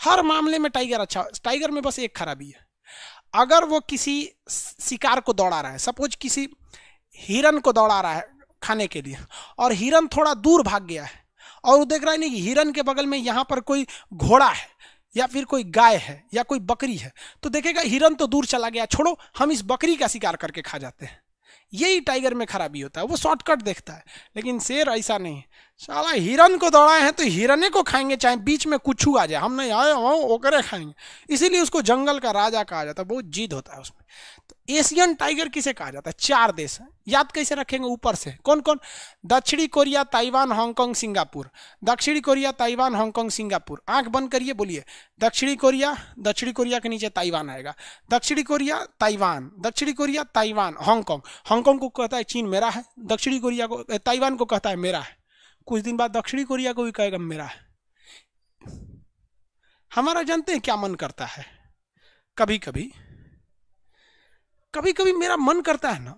हर मामले में टाइगर अच्छा टाइगर में बस एक खराबी है अगर वो किसी शिकार को दौड़ा रहा है सपोज किसी हिरन को दौड़ा रहा है खाने के लिए और हिरन थोड़ा दूर भाग गया है और वो देख रहा है नहीं कि हिरन के बगल में यहाँ पर कोई घोड़ा है या फिर कोई गाय है या कोई बकरी है तो देखेगा हिरन तो दूर चला गया छोड़ो हम इस बकरी का शिकार करके खा जाते हैं यही टाइगर में खराबी होता है वो शॉर्टकट देखता है लेकिन शेर ऐसा नहीं है साला हिरन को दौड़ाए हैं तो हिरने को खाएंगे चाहे बीच में कुछ आ जाए हम नहीं आए वो ओकरे खाएंगे इसीलिए उसको जंगल का राजा कहा जाता है बहुत जीद होता है उसमें एशियन टाइगर किसे कहा जाता है चार देश याद कैसे रखेंगे ऊपर से कौन कौन दक्षिणी कोरिया ताइवान हांगकांग सिंगापुर दक्षिणी कोरिया ताइवान हांगकांग सिंगापुर आंख बंद करिए बोलिए दक्षिणी कोरिया दक्षिणी कोरिया के नीचे ताइवान आएगा दक्षिणी कोरिया ताइवान दक्षिणी कोरिया ताइवान हांगकांग हांगकांग को कहता है चीन मेरा है दक्षिणी कोरिया को ताइवान को कहता है मेरा है कुछ दिन बाद दक्षिणी कोरिया को भी कहेगा मेरा है हमारा जानते हैं क्या मन करता है कभी कभी कभी कभी मेरा मन करता है ना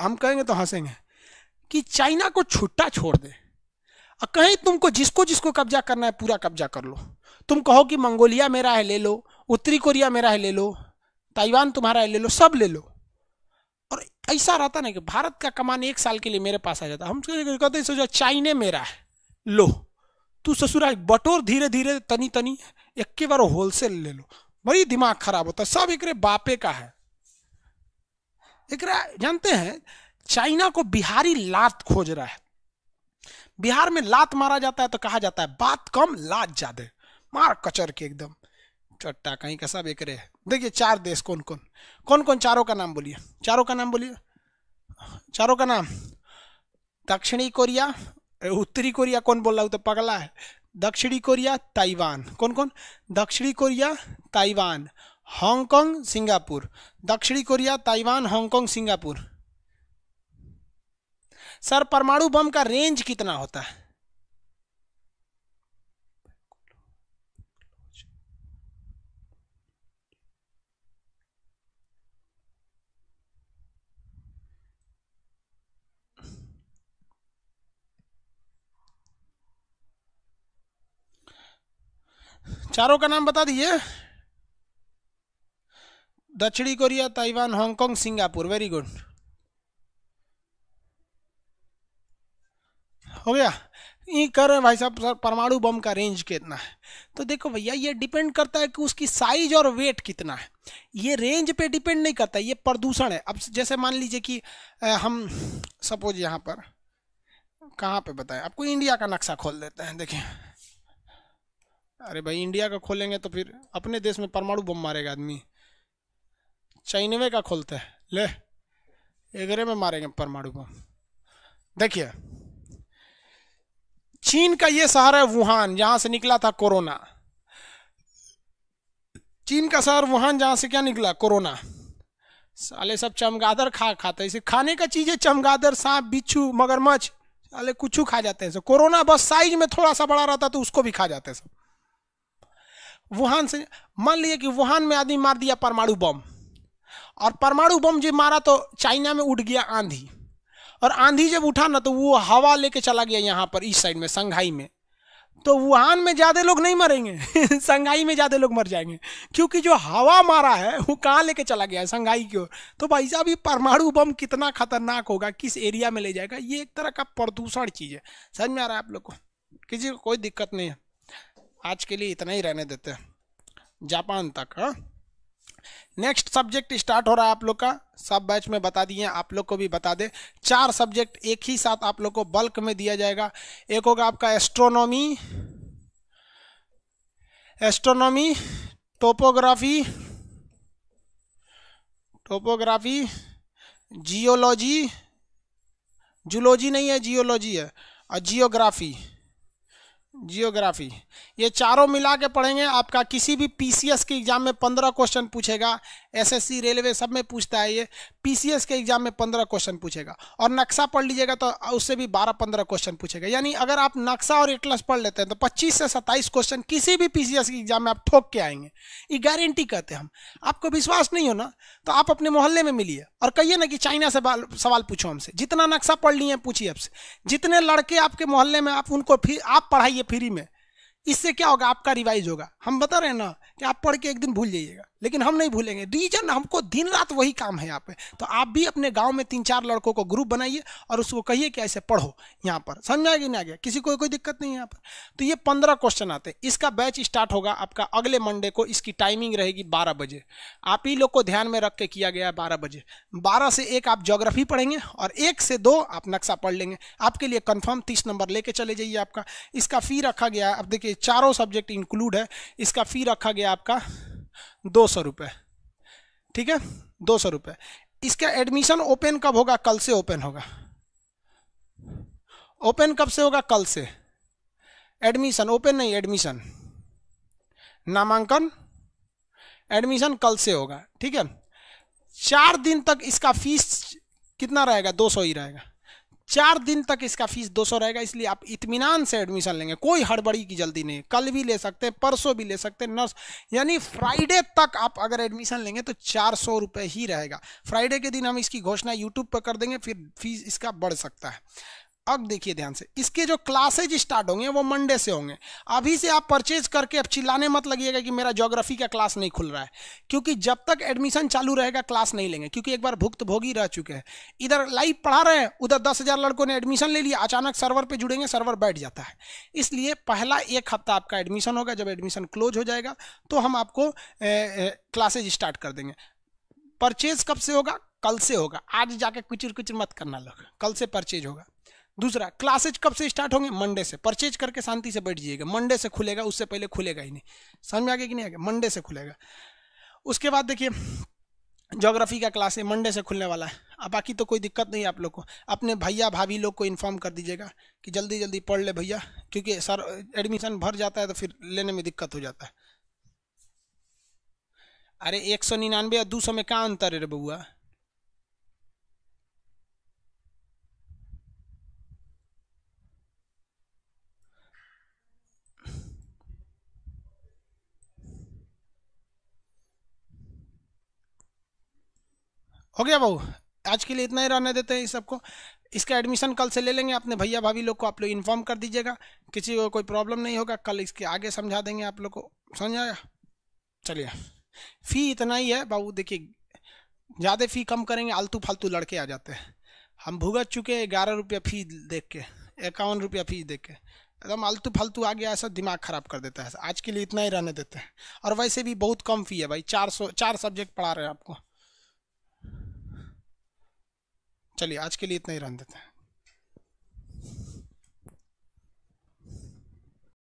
हम कहेंगे तो हंसेंगे कि चाइना को छुट्टा छोड़ दे और कहें तुमको जिसको जिसको कब्जा करना है पूरा कब्जा कर लो तुम कहो कि मंगोलिया मेरा है ले लो उत्तरी कोरिया मेरा है ले लो ताइवान तुम्हारा है ले लो सब ले लो और ऐसा रहता ना कि भारत का कमान एक साल के लिए मेरे पास आ जाता हम तो कहते सोचा चाइने मेरा है लो तू ससुरा बटोर धीरे धीरे तनी तनी एक बार होलसेल ले लो बड़ी दिमाग खराब होता है सब एक बापे का है एक जानते हैं चाइना को बिहारी लात खोज रहा है बिहार में लात मारा जाता है तो कहा जाता है बात कम लात ज्यादा मार कचर के एकदम चट्टा कहीं का सब एक रे देखिए चार देश कौन कौन कौन कौन चारों का नाम बोलिए चारों का नाम बोलिए चारों का नाम दक्षिणी कोरिया उत्तरी कोरिया कौन बोल रहा हूँ तो पगला है दक्षिणी कोरिया ताइवान कौन कौन दक्षिणी कोरिया ताइवान हांगकांग सिंगापुर दक्षिणी Korea Taiwan Hong Kong Singapore sir परमाणु बम का रेंज कितना होता है चारों का नाम बता दीजिए दक्षिणी Korea Taiwan Hong Kong Singapore very good हो गया ये कर रहे हैं भाई साहब सर परमाणु बम का रेंज कितना है तो देखो भैया ये डिपेंड करता है कि उसकी साइज और वेट कितना है ये रेंज पे डिपेंड नहीं करता ये प्रदूषण है अब जैसे मान लीजिए कि हम सपोज यहाँ पर कहाँ पे बताएं आपको इंडिया का नक्शा खोल देते हैं देखिए अरे भाई इंडिया का खोलेंगे तो फिर अपने देश में परमाणु बम मारेगा आदमी चाइनवे का खोलते हैं ले एगरे में मारेंगे परमाणु बम देखिए चीन का ये शहर है वुहान जहां से निकला था कोरोना चीन का शहर वुहान जहां से क्या निकला कोरोना साले सब चमगादर खा खाते इसे खाने का चीजें चमगादर सांप बिच्छू मगरमच्छ साले कुछ खा जाते हैं सब कोरोना बस साइज में थोड़ा सा बड़ा रहता तो उसको भी खा जाते हैं सब वुहान से मान लिया कि वुहान में आदमी मार दिया परमाणु बम और परमाणु बम जब मारा तो चाइना में उठ गया आंधी और आंधी जब उठा ना तो वो हवा लेके चला गया यहाँ पर इस साइड में संघाई में तो वुहान में ज़्यादा लोग नहीं मरेंगे संघाई में ज़्यादा लोग मर जाएंगे क्योंकि जो हवा मारा है वो कहाँ लेके चला गया है संघाई की ओर तो भाई साहब ये परमाणु बम कितना खतरनाक होगा किस एरिया में ले जाएगा ये एक तरह का प्रदूषण चीज़ है समझ में आ रहा है आप लोग को किसी को कोई दिक्कत नहीं है आज के लिए इतना ही रहने देते हैं जापान तक हाँ नेक्स्ट सब्जेक्ट स्टार्ट हो रहा है आप लोग का सब बैच में बता दिए आप लोग को भी बता दे चार सब्जेक्ट एक ही साथ आप लोग को बल्क में दिया जाएगा एक होगा आपका astronomy astronomy topography topography geology zoology नहीं है जियोलॉजी है और जियोग्राफी जियोग्राफी ये चारों मिला के पढ़ेंगे आपका किसी भी पीसीएस के एग्जाम में पंद्रह क्वेश्चन पूछेगा एसएससी रेलवे सब में पूछता है ये पीसीएस के एग्जाम में पंद्रह क्वेश्चन पूछेगा और नक्शा पढ़ लीजिएगा तो उससे भी बारह पंद्रह क्वेश्चन पूछेगा यानी अगर आप नक्शा और एटलस पढ़ लेते हैं तो पच्चीस से सत्ताईस क्वेश्चन किसी भी पी के एग्जाम में आप ठोक के आएंगे ये गारंटी कहते हैं हम आपको विश्वास नहीं हो ना तो आप अपने मोहल्ले में मिलिए और कहिए ना कि चाइना से सवाल पूछो हमसे जितना नक्शा पढ़ लिए पूछिए आपसे जितने लड़के आपके मोहल्ले में आप उनको फिर आप पढ़ाइए फ्री में इससे क्या होगा आपका रिवाइज होगा हम बता रहे हैं ना कि आप पढ़ के एक दिन भूल जाइएगा लेकिन हम नहीं भूलेंगे रीजन हमको दिन रात वही काम है यहाँ पे तो आप भी अपने गांव में तीन चार लड़कों को ग्रुप बनाइए और उसको कहिए कि ऐसे पढ़ो यहाँ पर समझ आएगी नहीं गया किसी को कोई दिक्कत नहीं है यहाँ पर तो ये पंद्रह क्वेश्चन आते हैं इसका बैच स्टार्ट होगा आपका अगले मंडे को इसकी टाइमिंग रहेगी बारह बजे आप ही लोग को ध्यान में रख के किया गया है बारह बजे बारह से एक आप जोग्राफी पढ़ेंगे और एक से दो आप नक्शा पढ़ लेंगे आपके लिए कन्फर्म तीस नंबर लेके चले जाइए आपका इसका फ़ी रखा गया है अब देखिए चारों सब्जेक्ट इंक्लूड है इसका फ़ी रखा गया आपका दो सौ रुपये ठीक है दो सौ रुपये इसका एडमिशन ओपन कब होगा कल से ओपन होगा ओपन कब से होगा कल से एडमिशन ओपन नहीं एडमिशन नामांकन एडमिशन कल से होगा ठीक है चार दिन तक इसका फीस कितना रहेगा दो सौ ही रहेगा चार दिन तक इसका फीस 200 रहेगा इसलिए आप इतमान से एडमिशन लेंगे कोई हड़बड़ी की जल्दी नहीं कल भी ले सकते हैं परसों भी ले सकते हैं नर्स यानी फ्राइडे तक आप अगर एडमिशन लेंगे तो चार सौ रुपये ही रहेगा फ्राइडे के दिन हम इसकी घोषणा यूट्यूब पर कर देंगे फिर फीस इसका बढ़ सकता है अब देखिए ध्यान से इसके जो क्लासेज स्टार्ट होंगे वो मंडे से होंगे अभी से आप परचेज करके अब चिल्लाने मत लगिएगा कि मेरा ज्योग्राफी का क्लास नहीं खुल रहा है क्योंकि जब तक एडमिशन चालू रहेगा क्लास नहीं लेंगे क्योंकि एक बार भुक्त भोगी रह चुके हैं इधर लाइव पढ़ा रहे हैं उधर दस हजार लड़कों ने एडमिशन ले लिया अचानक सर्वर पर जुड़ेंगे सर्वर बैठ जाता है इसलिए पहला एक हफ्ता आपका एडमिशन होगा जब एडमिशन क्लोज हो जाएगा तो हम आपको क्लासेज स्टार्ट कर देंगे परचेज कब से होगा कल से होगा आज जाके कुचिर कुचिर मत करना लोग कल से परचेज होगा दूसरा क्लासेज कब से स्टार्ट होंगे मंडे से परचेज करके शांति से बैठ जाइएगा मंडे से खुलेगा उससे पहले खुलेगा ही नहीं समझ में आ गया कि नहीं आ गया मंडे से खुलेगा उसके बाद देखिए जोग्राफी का क्लास है मंडे से खुलने वाला है अब बाकी तो कोई दिक्कत नहीं है आप लोग को अपने भैया भाभी लोग को इन्फॉर्म कर दीजिएगा कि जल्दी जल्दी पढ़ ले भैया क्योंकि सर एडमिशन भर जाता है तो फिर लेने में दिक्कत हो जाता है अरे एक सौ निन्यानवे और दो सौ में क्या अंतर है रे बउआ हो गया भाऊ आज के लिए इतना ही रहने देते हैं इस सबको इसका एडमिशन कल से ले लेंगे अपने भैया भाभी लोग को आप लोग इन्फॉर्म कर दीजिएगा किसी को कोई प्रॉब्लम नहीं होगा कल इसके आगे समझा देंगे आप लोग को समझाया चलिए फ़ी इतना ही है बाबू देखिए ज़्यादा फ़ी कम करेंगे आलतू फालतू लड़के आ जाते हैं हम भुगत चुके हैं ग्यारह रुपया फ़ी देख के इक्यावन रुपया फ़ीस देख के एकदम आलतू फालतू आ गया ऐसा दिमाग ख़राब कर देता है आज के लिए इतना ही रहने देते हैं और वैसे भी बहुत कम फ़ी है भाई चार सौ चार सब्जेक्ट पढ़ा रहे हैं आपको चलिए आज के लिए इतना ही रन देते हैं